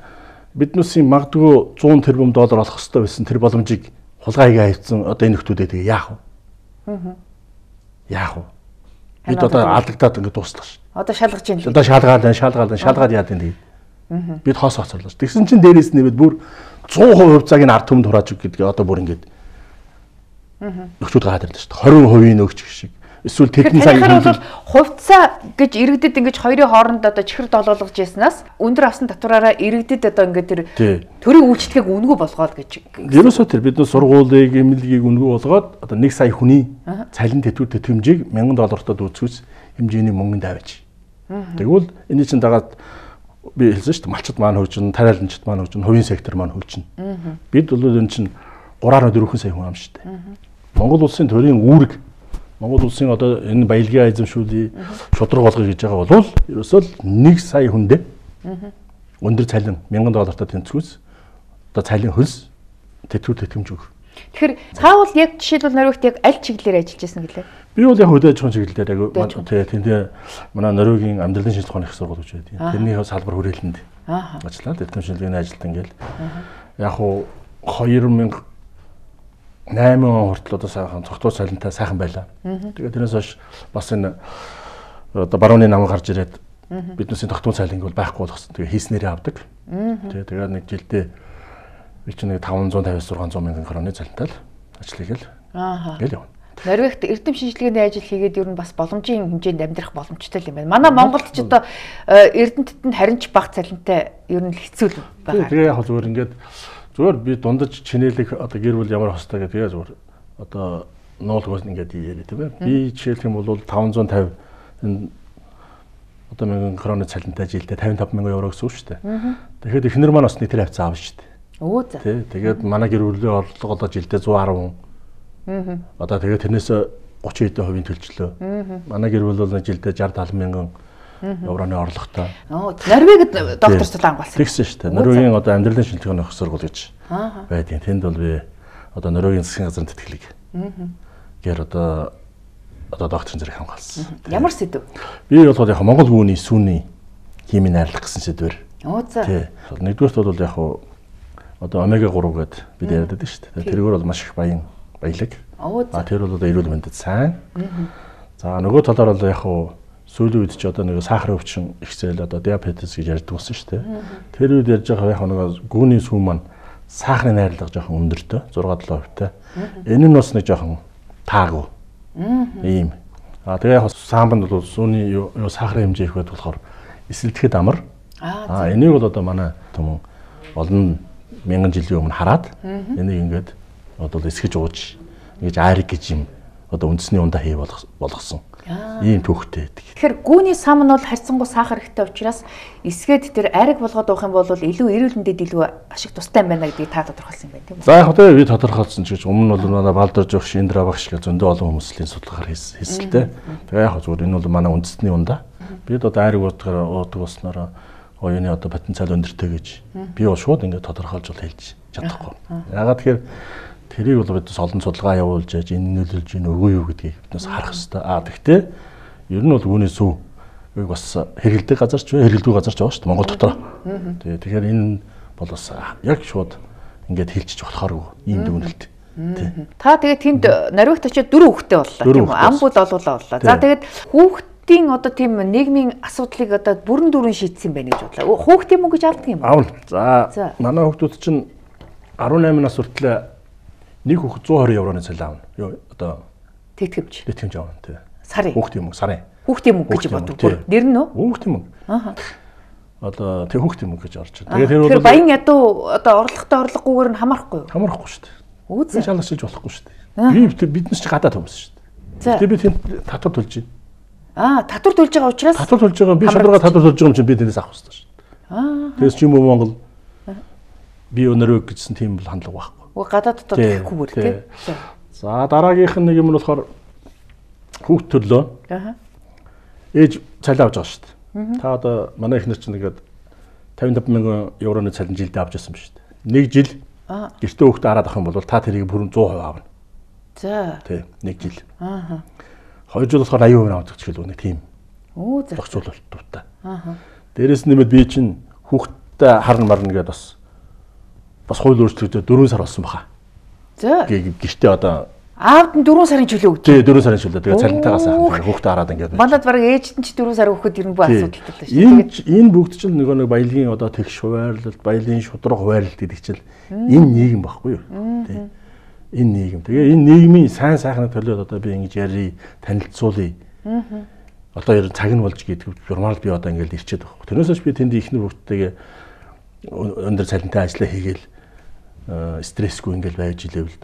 биднүүсийн магадгүй 100 тэрбум доллар олох хэвээр байсан тэр боломжийг хулгай хийгээ хийсэн одоо энэ нөхдүүдэд тэгээ яах вэ? Аа. Яах вэ? Бид одоо алдагдаад ингэ дууслаа ш. Одоо шалгаж байна. Одоо шалгаад байна, шалгаад байна, шалгаад яад энэ. Аа. Бид хоос хоцорлоо ш. Тэгсэн чинь дээрээс нэвэд бүр 100% хувьцааг нь ард түмэнд хурааж үг гэдэг одоо бүр ингэ Аа. Нөхчүүд гараад ирлээ ш. 20% нөхч шиг эсвэл тэдэн сая хэмжээ. Тэгэхээр бол хувьцаа гэж иргэдэд ингэж хоёрын хооронд одоо чихэр долоолгож яснаас өндөр авсан татвараараа иргэдэд одоо ингээд тэр төрийн үйлчлэгийг үнгүй болгоод гэж. Ерөөсөө тэр бид нар сургуулийг, эмнэлгийг үнгүй болгоод одоо 1 сая хүний цалин тэтгэв тэтгэмжийг 1000 доллартай дүүцгүүц хэмжээний мөнгөнд аваач. Тэгвэл энэ чинь дагаад би хэлсэн шүү дээ малчд маань хөгжин, тариаланчд маань хөгжин, хувийн сектор маань хөгжин. Бид бол энэ чинь 3.4 сая хүн ам шүү дээ. Монгол улсын төрийн үүрэг Монгол улсын одоо энэ баялагын эзэмшүүлээ шудраг болгоё гэж байгаа бол ерөөсөө л 1 сая хүндээ өндөр цалин 1000 доллартай тэнцвүүс одоо цалин хөлс тэтгэв тэтгэмж өг. Тэгэхээр цаавал яг жишээлбэл Норвегт яг аль чиглэлээр ажиллаж байсан гэлээ? Би бол яг хөдөө аж ахуйн чиглэлээр яг тэгээ манай Норвегийн амьдралын шинжилгээ хоног их сургууль гэж байдаг. Тэрний салбар хүрээлэнд ажиллаад эрдэм шинжилгээний ажилт ингээл яг хуу 2000 8 он хүртэл одоо сайхан цогтуу солонтой сайхан байлаа. Тэгээд тэрнээс хойш бас энэ одоо барууны нам гарч ирээд биднээсээ тогтмол цайлинг бол байхгүй болгосон. Тэгээ хийснээрээ авдаг. Тэгээ тэгээ нэг жилдээ би чинь 550 600 мянган кроны цалинтай л ажил хийгээл. Аа. Гэл явна. Норвегт эрдэм шинжилгээний ажил хийгээд ер нь бас боломжийн хэмжээнд амьдрах боломжтой юм байна. Манай Монголд ч одоо э, эрдэмтэд нь харин ч бага цалинтай ер нь хэцүү л байна. Тэгээ яг зүгээр ингээд Зүгээр би дундаж чинэлэх одоо гэр бүл ямар хостой гэдгээ зүгээр одоо нуулгоос ингээд яриа тийм ээ. Би жишээлх юм бол 550 энэ одоо мянган кроны цалинтай жилдээ 55 мянган евро гэсэн үг шүү дээ. Тэгэхэд эхнэр маань бас нийтээр хавцаа авна шүү дээ. Өө за. Тий. Тэгээд манай гэр бүлийн орлого одоо жилдээ 110. Аа. Одоо тэгээд тэрнээс 30 хэдэн хувийн төлчлөө. Манай гэр бүл бол жилдээ 60 70 мянган евроны орлоготой. Норвегид докторчлал ангалсан. Тэгсэн шүү дээ. Норвегийн одоо амьдралын шинжилгээний их сургууль гэж байдгийн. Тэнд бол би одоо Норвегийн засгийн газрын тэтгэлэг. Гэр одоо одоо докторын зэрэг хамгаалсан. Ямар сэдв? Би бол яг Монгол гүний сүүний химийн найрлах гэсэн сэдвэр. Оо за. Тий. Нэгдүгээрт бол яг одоо омега 3 гэд бид яриад байдаг шүү дээ. Тэргээр бол маш их баян баялаг. Оо за. Тэр бол одоо эрүүл мэндэд сайн. За нөгөө талаар бол яг хуу сүүлийн үед ч одоо нэг сахарын өвчин ихсэл одоо диабетес гэж ярьдаг болсон шүү дээ. Тэр үед ярьж байгаа яг нэг гүний сүү маань сахарын найрлага жоохон өндөртэй 6-7% тай. Энэ нь бас нэг жоохон таагүй. Ийм. А тэгээ яг самбанд бол сүүний юу сахарын хэмжээ их байдаг болохоор эсэлтгэхэд амар. А энийг бол одоо манай том олон мянган жилийн өмнө хараад энийг ингээд одоо эсгэж ууж ингэж айрэг гэж юм одоо үндэсний ундаа хий болгосон ийм түүхтэй байдаг. Тэгэхээр гүүний сам нь бол харьцангуй сахар ихтэй учраас эсгээд тэр ариг болгоод уух юм бол илүү эрүүл мэндэд илүү ашиг тустай байна гэдгийг та тодорхойлсон юм байна тийм үү? За яг хөөе би тодорхойлсон ч гэж өмнө нь бол манай Балдарж багш, Индра багш гэж зөндөө олон хүмүүслийн судалгаар хийсэлтэй. Тэгээ яг зүгээр энэ бол манай үндэсний ундаа. Бид одоо ариг уудаг болсноор оюуны одоо потенциал өндөртэй гэж би бол шууд ингээд тодорхойлж бол хэлж чадахгүй. Ягаад тэгэхээр Тэрийг бол бидс олон судалгаа явуулж яаж энэ нөлөөлж ийн үгүй юу гэдгийг биднээс харах хэрэгтэй. Аа тэгтээ ер нь бол үүнээс үү бас хэрэгэлдэг газар ч вэ хэрэгэлдгүй газар ч байгаа шүү дээ Монгол дотор. Тэгээ тэгэхээр энэ бол бас яг шууд ингээд хилчиж болохооргүй ийм дүгнэлт. Та тэгээ тэнд наривт очиод дөрөв хүүхдтэй боллоо тийм үү? Ам бүл олоолаа боллоо. За тэгээд хүүхд хүүхдийн одоо тийм нийгмийн асуудлыг одоо бүрэн дүүрэн шийдсэн байх гэж бодлоо. Хүүхдийн мөнгө гэж авдаг юм уу? Авна. За манай хүүхдүүд чинь 18 нас хүртэл нэг хүүхэд 120 евроны цалин авна. Юу одоо тэтгэмж. Тэтгэмж авна тий. Сарын. Хүүхдийн мөнгө сарын. Хүүхдийн мөнгө гэж боддог. Дэр нь үү? Хүүхдийн мөнгө. Аа. Одоо тэг хүүхдийн мөнгө гэж орж байна. Тэгээд тэр бол баян ядуу одоо орлоготой орлогогүйгээр нь хамаарахгүй юу? Хамаарахгүй шүү дээ. Үзэн шалгасч болохгүй шүү дээ. Би биднес ч гадаад хүмүүс шүү дээ. Гэтэ би тэнд татвар төлж байна. Аа, татвар төлж байгаа учраас татвар төлж байгаа би шалгараа татвар төлж байгаа юм чинь би тэндээс авах хэрэгтэй шүү дээ. Аа. Тэгээс ч юм уу Монгол би өнөрөө гэсэн тийм бол хандлага байхгүй гадаа дотоод гэхгүйгээр тий. За дараагийнх нь нэг юм нь болохоор хүүхд төрлөө. Аа. Ээж цалин авч байгаа шүү дээ. Та одоо манай ихнэр чинь нэгэд 55 мянган евроны цалин жилдээ авч байсан шүү дээ. Нэг жил гэртээ хүүхд хараад авах юм бол та тэрийг бүрэн 100% авна. За. Тий, нэг жил. Аа. Хоёр жил болохоор 80% авдаг ч гэлөө нэг тийм. Оо зэрэг. Зохицуулалтуудтай. Аа. Дээрэс нэмээд би чинь хүүхдтэй харна марна гэдээ бас бас хууль өөрчлөгдөж 4 сар болсон баха. За. Гэхдээ одоо Аавд нь 4 сарын чөлөө өгч. Тий, 4 сарын чөлөө. Тэгээ цалинтайгаас хамтар хөөхтэй хараад ингээд. Манайд баг ээжд нь ч 4 сар өгөхөд ер нь бүх асуудалтай шүү дээ. Энэ энэ бүгд чинь нөгөө нэг баялагын одоо тэгш хуваарлалт, баялагын шудраг хуваарлалт гэдэг чинь энэ нийгэм баггүй юу? Тий. Энэ нийгэм. Тэгээ энэ нийгмийн сайн сайхны төлөө одоо би ингэж ярий, танилцуулъя. Аа. Одоо ер нь цаг нь болж гэдэг журмаар би одоо ингээд ирчээд байгаа. Тэрнээсээч би тэнд ихнэр бүрттэйгээ өндөр цалинтай ажиллаа хийгээл Э, стрессгүй ингээл байж илээвэл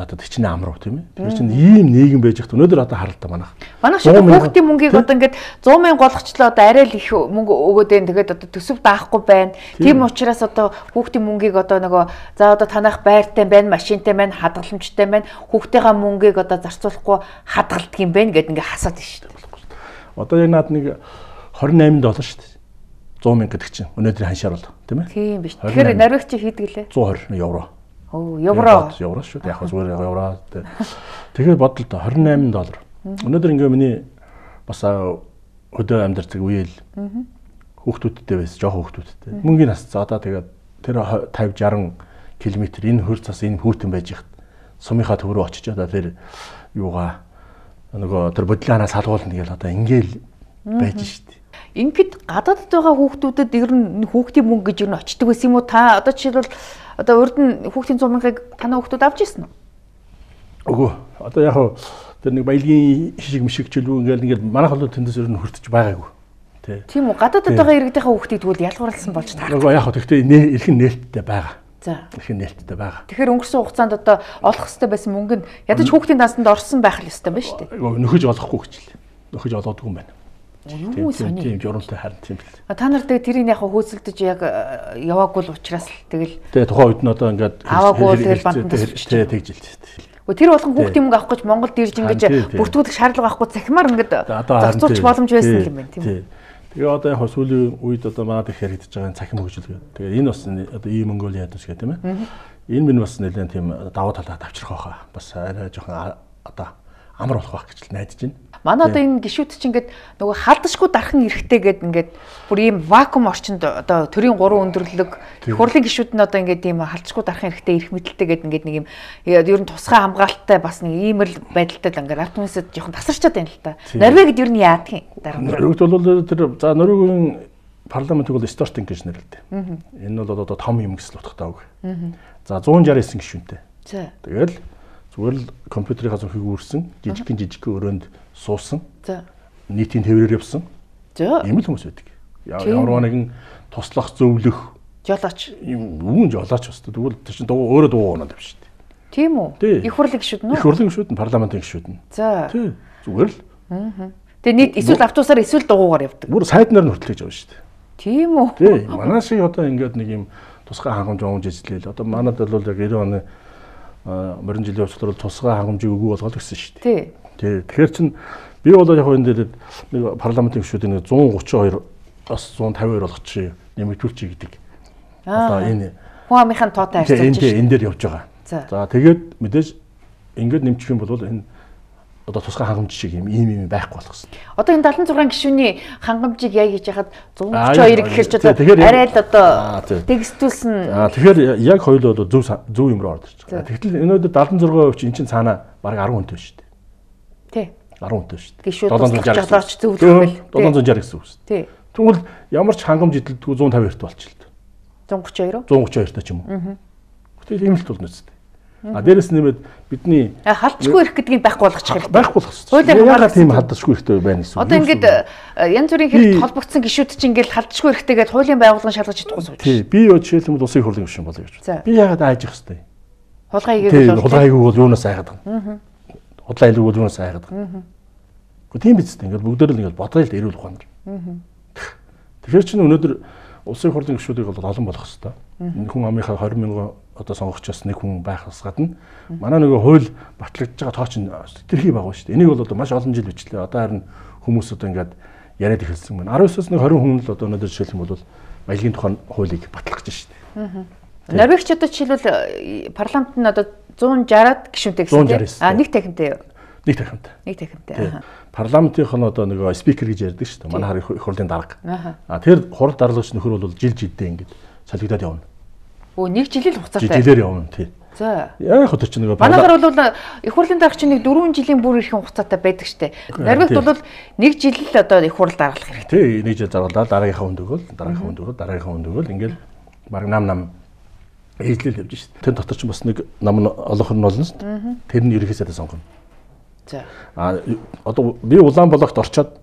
надад хичнээн амруу тийм ээ. Тэр чинь ийм нийгэм байж хат өнөөдөр одоо харалтаа манах. Манах шиг хүүхдийн мөнгийг одоо ингээд 100 сая голгочлоо одоо арай л их мөнгө өгөөд энэ тэгээд одоо төсөв даахгүй байна. Тийм учраас одоо хүүхдийн мөнгийг одоо нөгөө за одоо танах байртай байна, машинтай байна, хадгаламжтай байна. Хүүхдийнхаа мөнгийг одоо зарцуулахгүй хадгалдаг юм байна гэд ингээд хасаад байна шүү дээ. Одоо яг над нэг 28 доллар шүү дээ 100 мянга гэдэг чинь өнөөдрийн ханшаар бол тийм ээ. Тийм биш. Тэгэхээр Норвегч хийдэг лээ. 120 евро. Оо, евро. Евро шүү. Яг зүгээр евро. Тэгэхээр бодлоо 28 доллар. Өнөөдөр ингээ миний бас хөдөө амьдардаг үеэл хүүхдүүдтэй байсан, жоохон хүүхдүүдтэй. Мөнгөний нас заадаа тэгээд тэр 50 60 км энэ хөр цас энэ хүүтэн байж ихт сумынхаа төв рүү очиж одоо тэр юугаа нөгөө тэр бодлоанаа салгуулна тэгэл одоо ингээл байж штт. Ингээд гадаадд байгаа хүүхдүүдэд ер нь хүүхдийн мөнгө гэж ер нь очдөг байсан юм уу? Та одоо жишээлбэл одоо урд нь хүүхдийн 100,000-ыг танаа хүүхдүүд авч ирсэн үү? Үгүй. Одоо яг хөө тэр нэг баялгийн шиг мшигчлүү ингээл ингээл манайх бол тэндээс ер нь хүртэж байгаагүй. Тэ. Тийм үү. Гадаадд байгаа иргэдийнхээ хүүхдийг тэгвэл ялгуурлсан болж таарах. Нөгөө яг хөө тэгтээ эрхэн нээлттэй байгаа. За. Эрхэн нээлттэй байгаа. Тэгэхээр өнгөрсөн хугацаанд одоо олох хэстэй байсан мөнгө нь ядаж хүүхдийн дансанд орсон байх л ёстой байна шүү дээ. Нөхөж олохгүй гэж л. Нөхөж олоодгүй юм байна. Юу сони. Тийм журамтай харин тийм л. Та нар тэгээ тэрийг яг хөөсөлдөж яг э, яваагүй л учраас л тэгэл. Тэгээ тухайн үед нь одоо ингээд аваагүй тэгэл банданд хэлчихээ тэгж хэлчихээ. Тэр болгон хүүхдийн мөнгө авах гэж Монголд ирж ингэж бүртгүүлэх шаардлага авахгүй цахимаар ингээд зарцуулч боломж байсан юм байна тийм. Тэгээ одоо яг сүүлийн үед одоо манад их яригдж байгаа цахим хөгжил гэдэг. Тэгээ энэ бас одоо ийм мөнгөөл яадагч гэх тийм ээ. Энэ минь бас нэлээд тийм давуу талаа тавчрах байхаа. Бас арай жоохон одоо амар болох байх гэж найдаж байна. Манай одоо энэ гişүүд чинь ингээд нөгөө халдшгүй дархан эрэхтэйгээд ингээд бүр ийм вакуум орчинд одоо төрийн гурван өндөрлөг их хурлын гişүүд нь одоо ингээд ийм халдшгүй дархан эрэхтэй эрэх мэдлэлтэйгээд ингээд нэг ийм ер нь тусгай хамгаалттай бас нэг иймэрл байдалтай л ингээд автоматсад жоохон тасарчаад байна л та. Норвегид ер нь яадаг юм? Норвегид бол тэр за Норвегийн парламентыг бол Storting гэж нэрлэдэг. Энэ бол одоо том юм гэсэн утгатай үг. За 169 гişүүнтэй. Тэгэл Зүгээр л компьютерийн хазуухыг үүрсэн, жижигхэн жижигхэн өрөөнд суусан. За. Нийтийн тэмрээр явсан. За. Ийм л хүмүүс байдаг. Ямар нэгэн туслах, зөвлөх, жолооч. Үүн жолооч бас тэгвэл тэр чинь дуу өөрөө дуу унаад авчих шүү дээ. Тийм үү? Их хурлын гишүүд нь үү? Их хурлын гишүүд нь парламентын гишүүд нь. За. Тийм. Зүгээр л. Аа. Тэгээ нийт эсвэл автобусаар эсвэл дугуугаар явдаг. Бүр сайднаар нь хүртэл гэж явна шүү дээ. Тийм үү? Тийм. Манай шиг одоо ингээд нэг юм тусгай хангамж оомж ажиллая л. Одоо манад бол яг 90 оны Э, морин жилийн учлаар бол тусгай хангамжийг өгөө болгоод өгсөн шүү дээ. Тий. Тэгэхээр чин би бол яг энэ дээр нэг парламентын гүшүүдийн 132 бас 152 болгочих нэмэгдүүлчих гэдэг. Одоо энэ хүн амийнхын тоотой харьцуулж байна. Энд дээр явж байгаа. За тэгээд мэдээж ингээд нэмчих юм бол энэ одоо тусгай хангамж шиг юм ийм юм байхгүй болох хэрэгтэй. Одоо энэ 76 гишүүний хангамжийг яг хийж яхад 132 гэхэрч одоо арай л одоо текстүүлсэн. Аа тэгэхээр яг хоёул бол зөв зөв юм руу ордож байгаа. Тэгтэл өнөөдөр 76% чинь эн чинь цаанаа бараг 10 хүнтэй шүү дээ. Тий. 10 хүнтэй шүү дээ. Гишүүд 760 зөвлөмөл. 760 гэсэн үг шүү дээ. Тий. Тэгвэл ямар ч хангамж идэлтгүй 150 эрт болчихлоо. 132 132 та ч юм уу. Аа. Гэтэл ийм л тул нүцтэй. А дээрэс нэмээд бидний халдшгүй ирэх гэдгийг байхгүй болгочих хэрэгтэй. Байхгүй болгох хэрэгтэй. Яагаад тийм халдшгүй хэрэгтэй байна гэсэн үг. Одоо ингээд янз бүрийн хэрэгт холбогдсон гişүүд чинь ингээд халдшгүй хэрэгтэйгээд хуулийн байгууллагын шалгаж чадахгүй сууж. Тий. Би юу жишээлбэл улсын хурлын гүшин болоё гэж байна. Би яагаад айж явах хэвтэй. Хулгай хийгээд бол хулгай хийгээд бол юунаас айгаад байна. Худлаа илүү бол юунаас айгаад байна. Гэхдээ тийм биз дээ. Ингээд бүгдээр л ингээд бодгоё л эрүүл ухаанд. Тэгэхээр чинь өнөөдөр улсын хурлын гүшүүдийг бол олон болох хэрэгтэй. Энэ хүн амынхаа 20 мянган одоо сонгогч бас нэг хүн байх бас гадна манай нөгөө хууль батлагдж байгаа тооч нь хэтэрхий баг шүү дээ. Энийг бол одоо маш олон жил бичлээ. Одоо харин хүмүүс одоо ингээд яриад эхэлсэн байна. 19-оос нэг 20 хүн л одоо өнөөдөр жишээлхэн бол маялгийн тухайн хуулийг батлах гэж шүү дээ. Норвегч одоо жишээлбэл э, парламент нь одоо 160-аад гишүүнтэй гэсэн тийм. А нэг тахимтай юу? Нэг тахимтай. Нэг тахимтай. Парламентийнх нь одоо нөгөө спикер гэж ярьдаг шүү дээ. Манай их хурлын дарга. А тэр хурал дарлагч нөхөр бол жил жилдээ ингээд солигдоод явна. Өө нэг жилийн хугацаатай. Жилээр явна тий. За. Яг одоо ч нэг Манайхаар бол э, их хурлын дарга чинь нэг 4 жилийн бүр ирхэн хугацаатай байдаг штэ. Норвегт бол нэг жил л одоо их хурл даргалах хэрэгтэй. Тий, нэг жил даргалаа дараагийнхаа хүнд өгөөл, дараагийнхаа хүнд өгөөл, дараагийнхаа хүнд өгөөл ингээл баг нам нам ээжлэл явж штэ. Тэр дотор ч бас нэг нам олонх нь болно штэ. Тэр нь ерөөсөө сонгоно. За. А одоо би Улаан болоход орчоод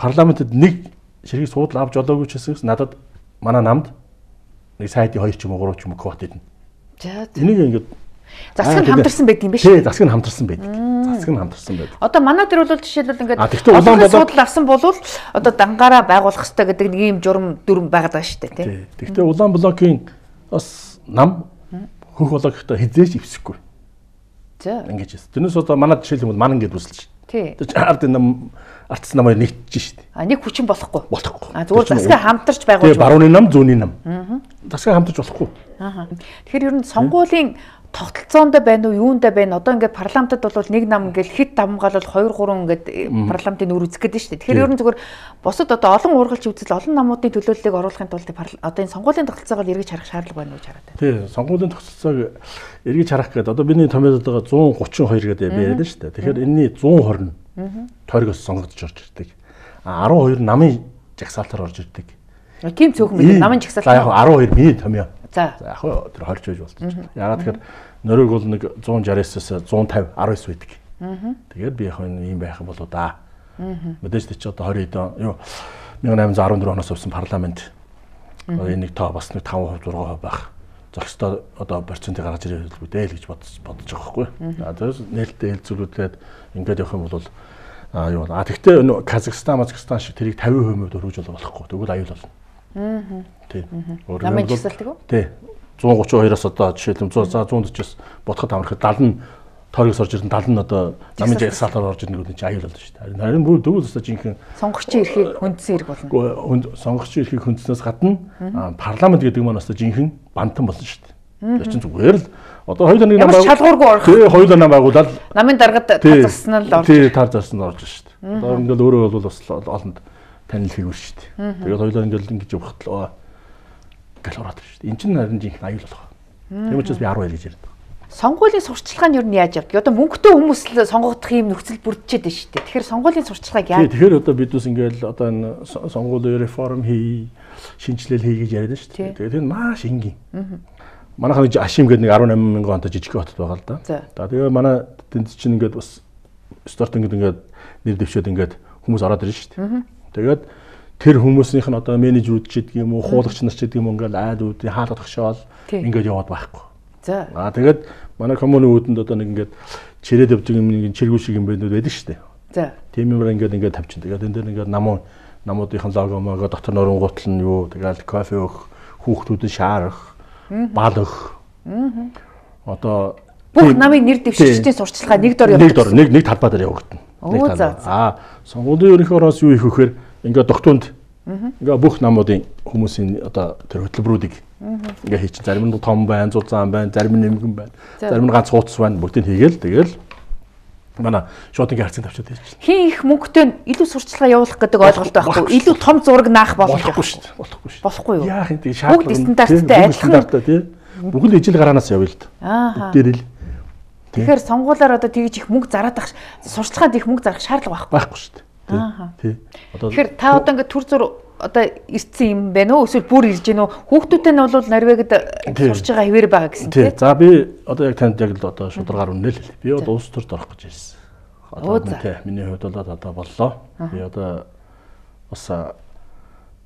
парламентэд нэг ширхэг суудл авч олоогүй ч гэсэн надад манай намд нэг сайдын 2 ч юм уу 3 ч юм уу квот идэнэ. За. Энийг ингээд Засаг нь хамтарсан байдаг юм биш үү? Тий, засаг нь хамтарсан байдаг. Засаг нь хамтарсан байдаг. Одоо манай дээр бол жишээлбэл ингээд олон асуудал авсан болвол одоо дангаараа байгуулах хэрэгтэй гэдэг нэг юм журам дүрм байгаад байгаа шүү дээ, тий. Тэгвэл улаан блокийн бас нам хөх болоо гэхдээ хизээч ивсэхгүй. За. Ингээд байна. Тэрнээс одоо манай жишээлбэл манан гэж үсэлж. Тий. Ард нам ардс намаар нэгтж штэ. А нэг хүчин болохгүй. Болохгүй. А зүгээр засгаа хамтарч байгуулж. Тэгээ барууны нам зүүнний нам. Аа. Засгаа хамтарч болохгүй. Аа. Тэгэхээр ер нь сонгуулийн тогтолцоонд байна уу юунд байна одоо ингээд парламентд бол нэг нам ингээд хэд давмгаал бол 2 3 ингээд парламентын нөр үзэх гэдэг нь шүү дээ. Тэгэхээр ер нь зүгээр бусад одоо олон ургалч үзэл олон намуудын төлөөллийг оруулахын тулд одоо энэ сонгуулийн тогтолцоогоор эргэж харах шаардлага байна гэж хараад байна. Тийм сонгуулийн тогтолцоог эргэж харах гэдэг одоо бидний томьёолоод байгаа 132 гэдэг яриад шүү дээ. Тэгэхээр энэний 120 нь Тойргоос сонгогдож орж ирдэг. А 12 намын жагсаалтаар орж ирдэг. Тийм цөөхөн бид намын жагсаалт. Яг 12 миний томьёо. За. За яг хөө тэр хорж байж болчих. Ягаад тэгэхээр нөрөг бол нэг 169-аас 150 19 байдаг. Тэгээд би яг энэ юм байх юм болоо да. Мэдээж тийч одоо 20 хэдэн юу 1814 оноос авсан парламент. Энэ нэг тоо бас нэг 5% 6% байх зохистой одоо процентыг гаргаж ирэх хэлбэртэй л гэж бодож бодож байгаа байхгүй. За тэрс нээлттэй хэлцүүлүүлээд ингээд явах юм бол а юу а тэгтээ нөө Казахстан, Казахстан шиг тэрийг 50% дөрвж бол болохгүй. Тэгвэл аюул болно. Аа. Тийм. Намын жисэл тэгв үү? Тий. 132-оос одоо жишээлбэл 100 за 140-оос бодоход амрахад 70 нь Торикс орж ирсэн 70 нь одоо намын жаасаалаар орж ирнэ гэдэг чинь аюул болж шүү дээ. Харин бүр дүүл өсөж жинхэнэ сонгогчийн эрхийг хүндсэн эрх болно. Сонгогчийн эрхийг хүндснээс гадна парламент гэдэг маань өсөж жинхэнэ бантан болсон шүү дээ. Тэр чинь зүгээр л одоо хоёул нэг намаа шалгуургүй орох. Тий, хоёул намаа байгуулаад намын даргад тарзсан л орж. Тий, тарзсан нь орж шүү дээ. Одоо ингээл өөрөө бол бас олонд танил хийгүүр шүү дээ. Тэгээд хоёул ингээл ингэж явахт л гал ороод шүү дээ. Энд чинь харин жинхэнэ аюул болох. Тийм учраас би 12 гэж ярьдаг сонгуулийн сурчлагаа нь юу нь яаж явдаг? Одоо мөнгөтэй хүмүүс л сонгогдох юм нөхцөл бүрдчихэд байна шүү дээ. Тэгэхээр сонгуулийн сурчлагааг яаж Тэгэхээр одоо бид бас ингээд одоо энэ сонгуулийн реформ хий, шинжилэл хий гэж яриад шүү дээ. Тэгээд энэ маш энгийн. Манайхан нэг Ашим гэдэг нэг 18 мянган онтой жижиг хотод байгаа л да. За тэгээд манай тэнд чинь ингээд бас старт ингээд ингээд нэр дэвшээд ингээд хүмүүс ороод ирж шүү дээ. Тэгээд тэр хүмүүсийнх нь одоо менежерүүд ч гэдэг юм уу, хуулагч нар ч гэдэг юм ингээд айлууд хаалгах шоол ингээд яваад байхгүй. За. Аа тэгээд манай коммуны үүдэнд одоо нэг ингээд чирээд явж байгаа нэг чиргүү шиг юм байнууд байдаг шүү дээ. За. Тийм юмраа ингээд ингээд тавьчихна. Тэгээд энэ дээр ингээд намуу намуудынхан лого мого дотор нөрөн гутал нь юу тэгээд кофе өөх хүүхдүүдэд шаарах бал өөх. Одоо бүх намыг нэр дэвшигчдийн сурчлагаа нэг дор явуулдаг. Нэг дор нэг нэг талбай дээр явуулдаг. Нэг талбай. Аа сонгуулийн ерөнхиороос юу их вөхөр ингээд тогтунд Ингээ бүх намуудын хүмүүсийн одоо тэр хөтөлбөрүүдийг Ингээ хийчих. Зарим нь том байна, зул зам байна, зарим нь нэмгэн байна. Зарим нь ганц хууц байна. Бүгдийг хийгээл тэгэл манай шууд ингээ харцан тавчаад хийчих. Хин их мөнгөтэй илүү сурчлага явуулах гэдэг ойлголт байхгүй. Илүү том зураг наах болохгүй шүү дээ. Болохгүй шүү. Болохгүй юу? Яах юм тийм шаардлага. Бүгд стандарттай адилхан тийм. Бүгд ижил гараанаас явъя л да. Бүгдээр л. Тэгэхээр сонгуулаар одоо тэгж их мөнгө зараад ах сурчлагад их мөнгө зарах шаардлага байхгүй. Байхгүй шүү дээ. Тий. Одоо Тэгэхээр та одоо ингээ төр зур одоо ирсэн юм байна уу эсвэл бүр ирж гэнэ үү хүүхдүүдтэй нь бол Норвегид сурж байгаа хэвээр байгаа гэсэн тийм за би одоо яг танд яг л одоо шударгаар үнэл хэлээ би бол улс төрт орох гэж ирсэн одоо тийм миний хувьд бол одоо боллоо би одоо бас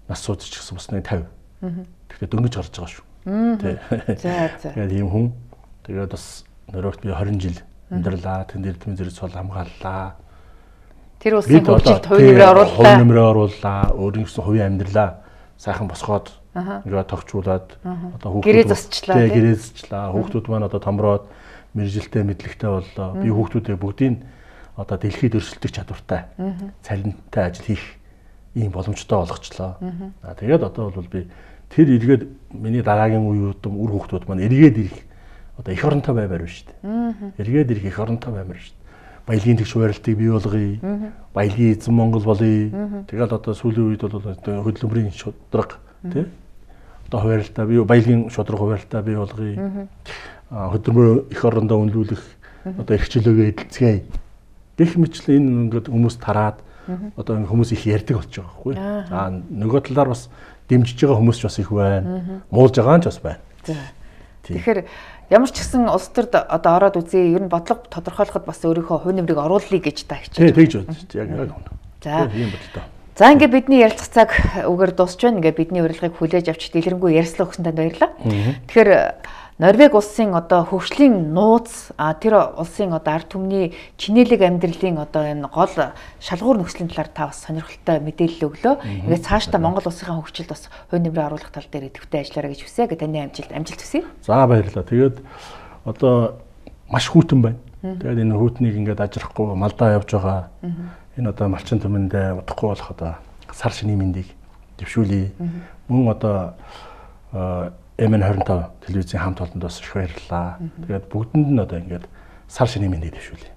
нас суудч гэсэн усны 50 тэгэхээр дөнгөж орж байгаа шүү тийм за за тэгээд ийм хүн тэгээд бас Норвегт би 20 жил амьдралаа тэнд эрдэм зэрэг цол хамгааллаа Тэр улсын хөгжилд хувь нэмрээ орууллаа. Хувь нэмрээ орууллаа. Өөрийн гэсэн хувийн амьдралаа сайхан босгоод ингээ тогтчуулаад одоо хүүхдүүд гэрээ засчлаа. Тэг гэрээ засчлаа. Хүүхдүүд маань одоо томроод мэржилтэй мэдлэгтэй боллоо. Би хүүхдүүдээ бүгдийг одоо дэлхийд өрсөлдөх чадвартай цалинтай ажил хийх ийм боломжтой болгочлоо. Аа тэгээд одоо бол би тэр эргээд миний дараагийн үеүүдэн үр хүүхдүүд маань эргээд ирэх одоо эх оронтой баймаар байна шүү дээ. Эргээд ирэх эх оронтой баймаар шүү баялагын тэгш хуваарлтыг бий болгоё. Баялагын эзэн Монгол болъё. Тэгэл одоо сүүлийн үед бол одоо хөдөлмөрийн шударга тий. Одоо хуваарлтаа бий баялагын шударга хуваарлтаа бий болгоё. Хөдөлмөр эх орондоо үнэлүүлэх одоо эрхчлөөгөө эдэлцгээе. Гэх мэтлээ энэ ингээд хүмүүс тараад одоо хүмүүс их ярддаг болж байгаа байхгүй. Аа нөгөө талаар бас дэмжиж байгаа хүмүүс ч бас их байна. Муулж байгаа нь ч бас байна. Тэгэхээр Ямар ч гэсэн улс төр одоо ороод үзье ер нь бодлого тодорхойлоход бас өөрийнхөө хувь нэмрийг оруулъя гэж та хичээж байна. Тийм тэгж байна. Яг яг үнэ. За. Тийм бодлоо. За ингээ бидний ярилцах цаг үгээр дуусч байна. Ингээ бидний урилгыг хүлээж авч дэлгэрэнгүй ярьслаа өгсөн танд баярлалаа. Тэгэхээр Норвег улсын одоо хөгжлийн нууц тэр улсын одоо ард түмний чинэлэг амьдралын одоо энэ гол шалгуур нөхцөлийн талаар та бас сонирхолтой мэдээлэл өглөө. Ингээд цаашдаа Монгол улсынхаа хөгжилд бас хувь нэмрээ оруулах тал дээр идэвхтэй ажиллаарай гэж хүсэе. Ингээд таны амжилт амжилт хүсье. За баярлалаа. Тэгээд одоо маш хүүтэн байна. Тэгээд энэ хүүтнийг ингээд ажрахгүй малдаа явж байгаа. Энэ одоо малчин төмөндөө удахгүй болох одоо сар шинийн мэндийг дэвшүүлээ. Мөн одоо MN25 телевизийн хамт олонд бас их баярлалаа. Тэгээд бүгдэнд нь одоо ингээд сар шинийн мэндийг дэвшүүлье.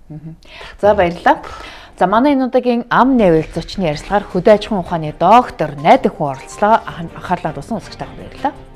За баярлалаа. За манай энэ удаагийн ам нэвэл зочны ярилцлагаар хөдөө аж ахуйн ухааны доктор найдан хүн оролцлоо анхаарлаа дусан үзэгч тань баярлалаа.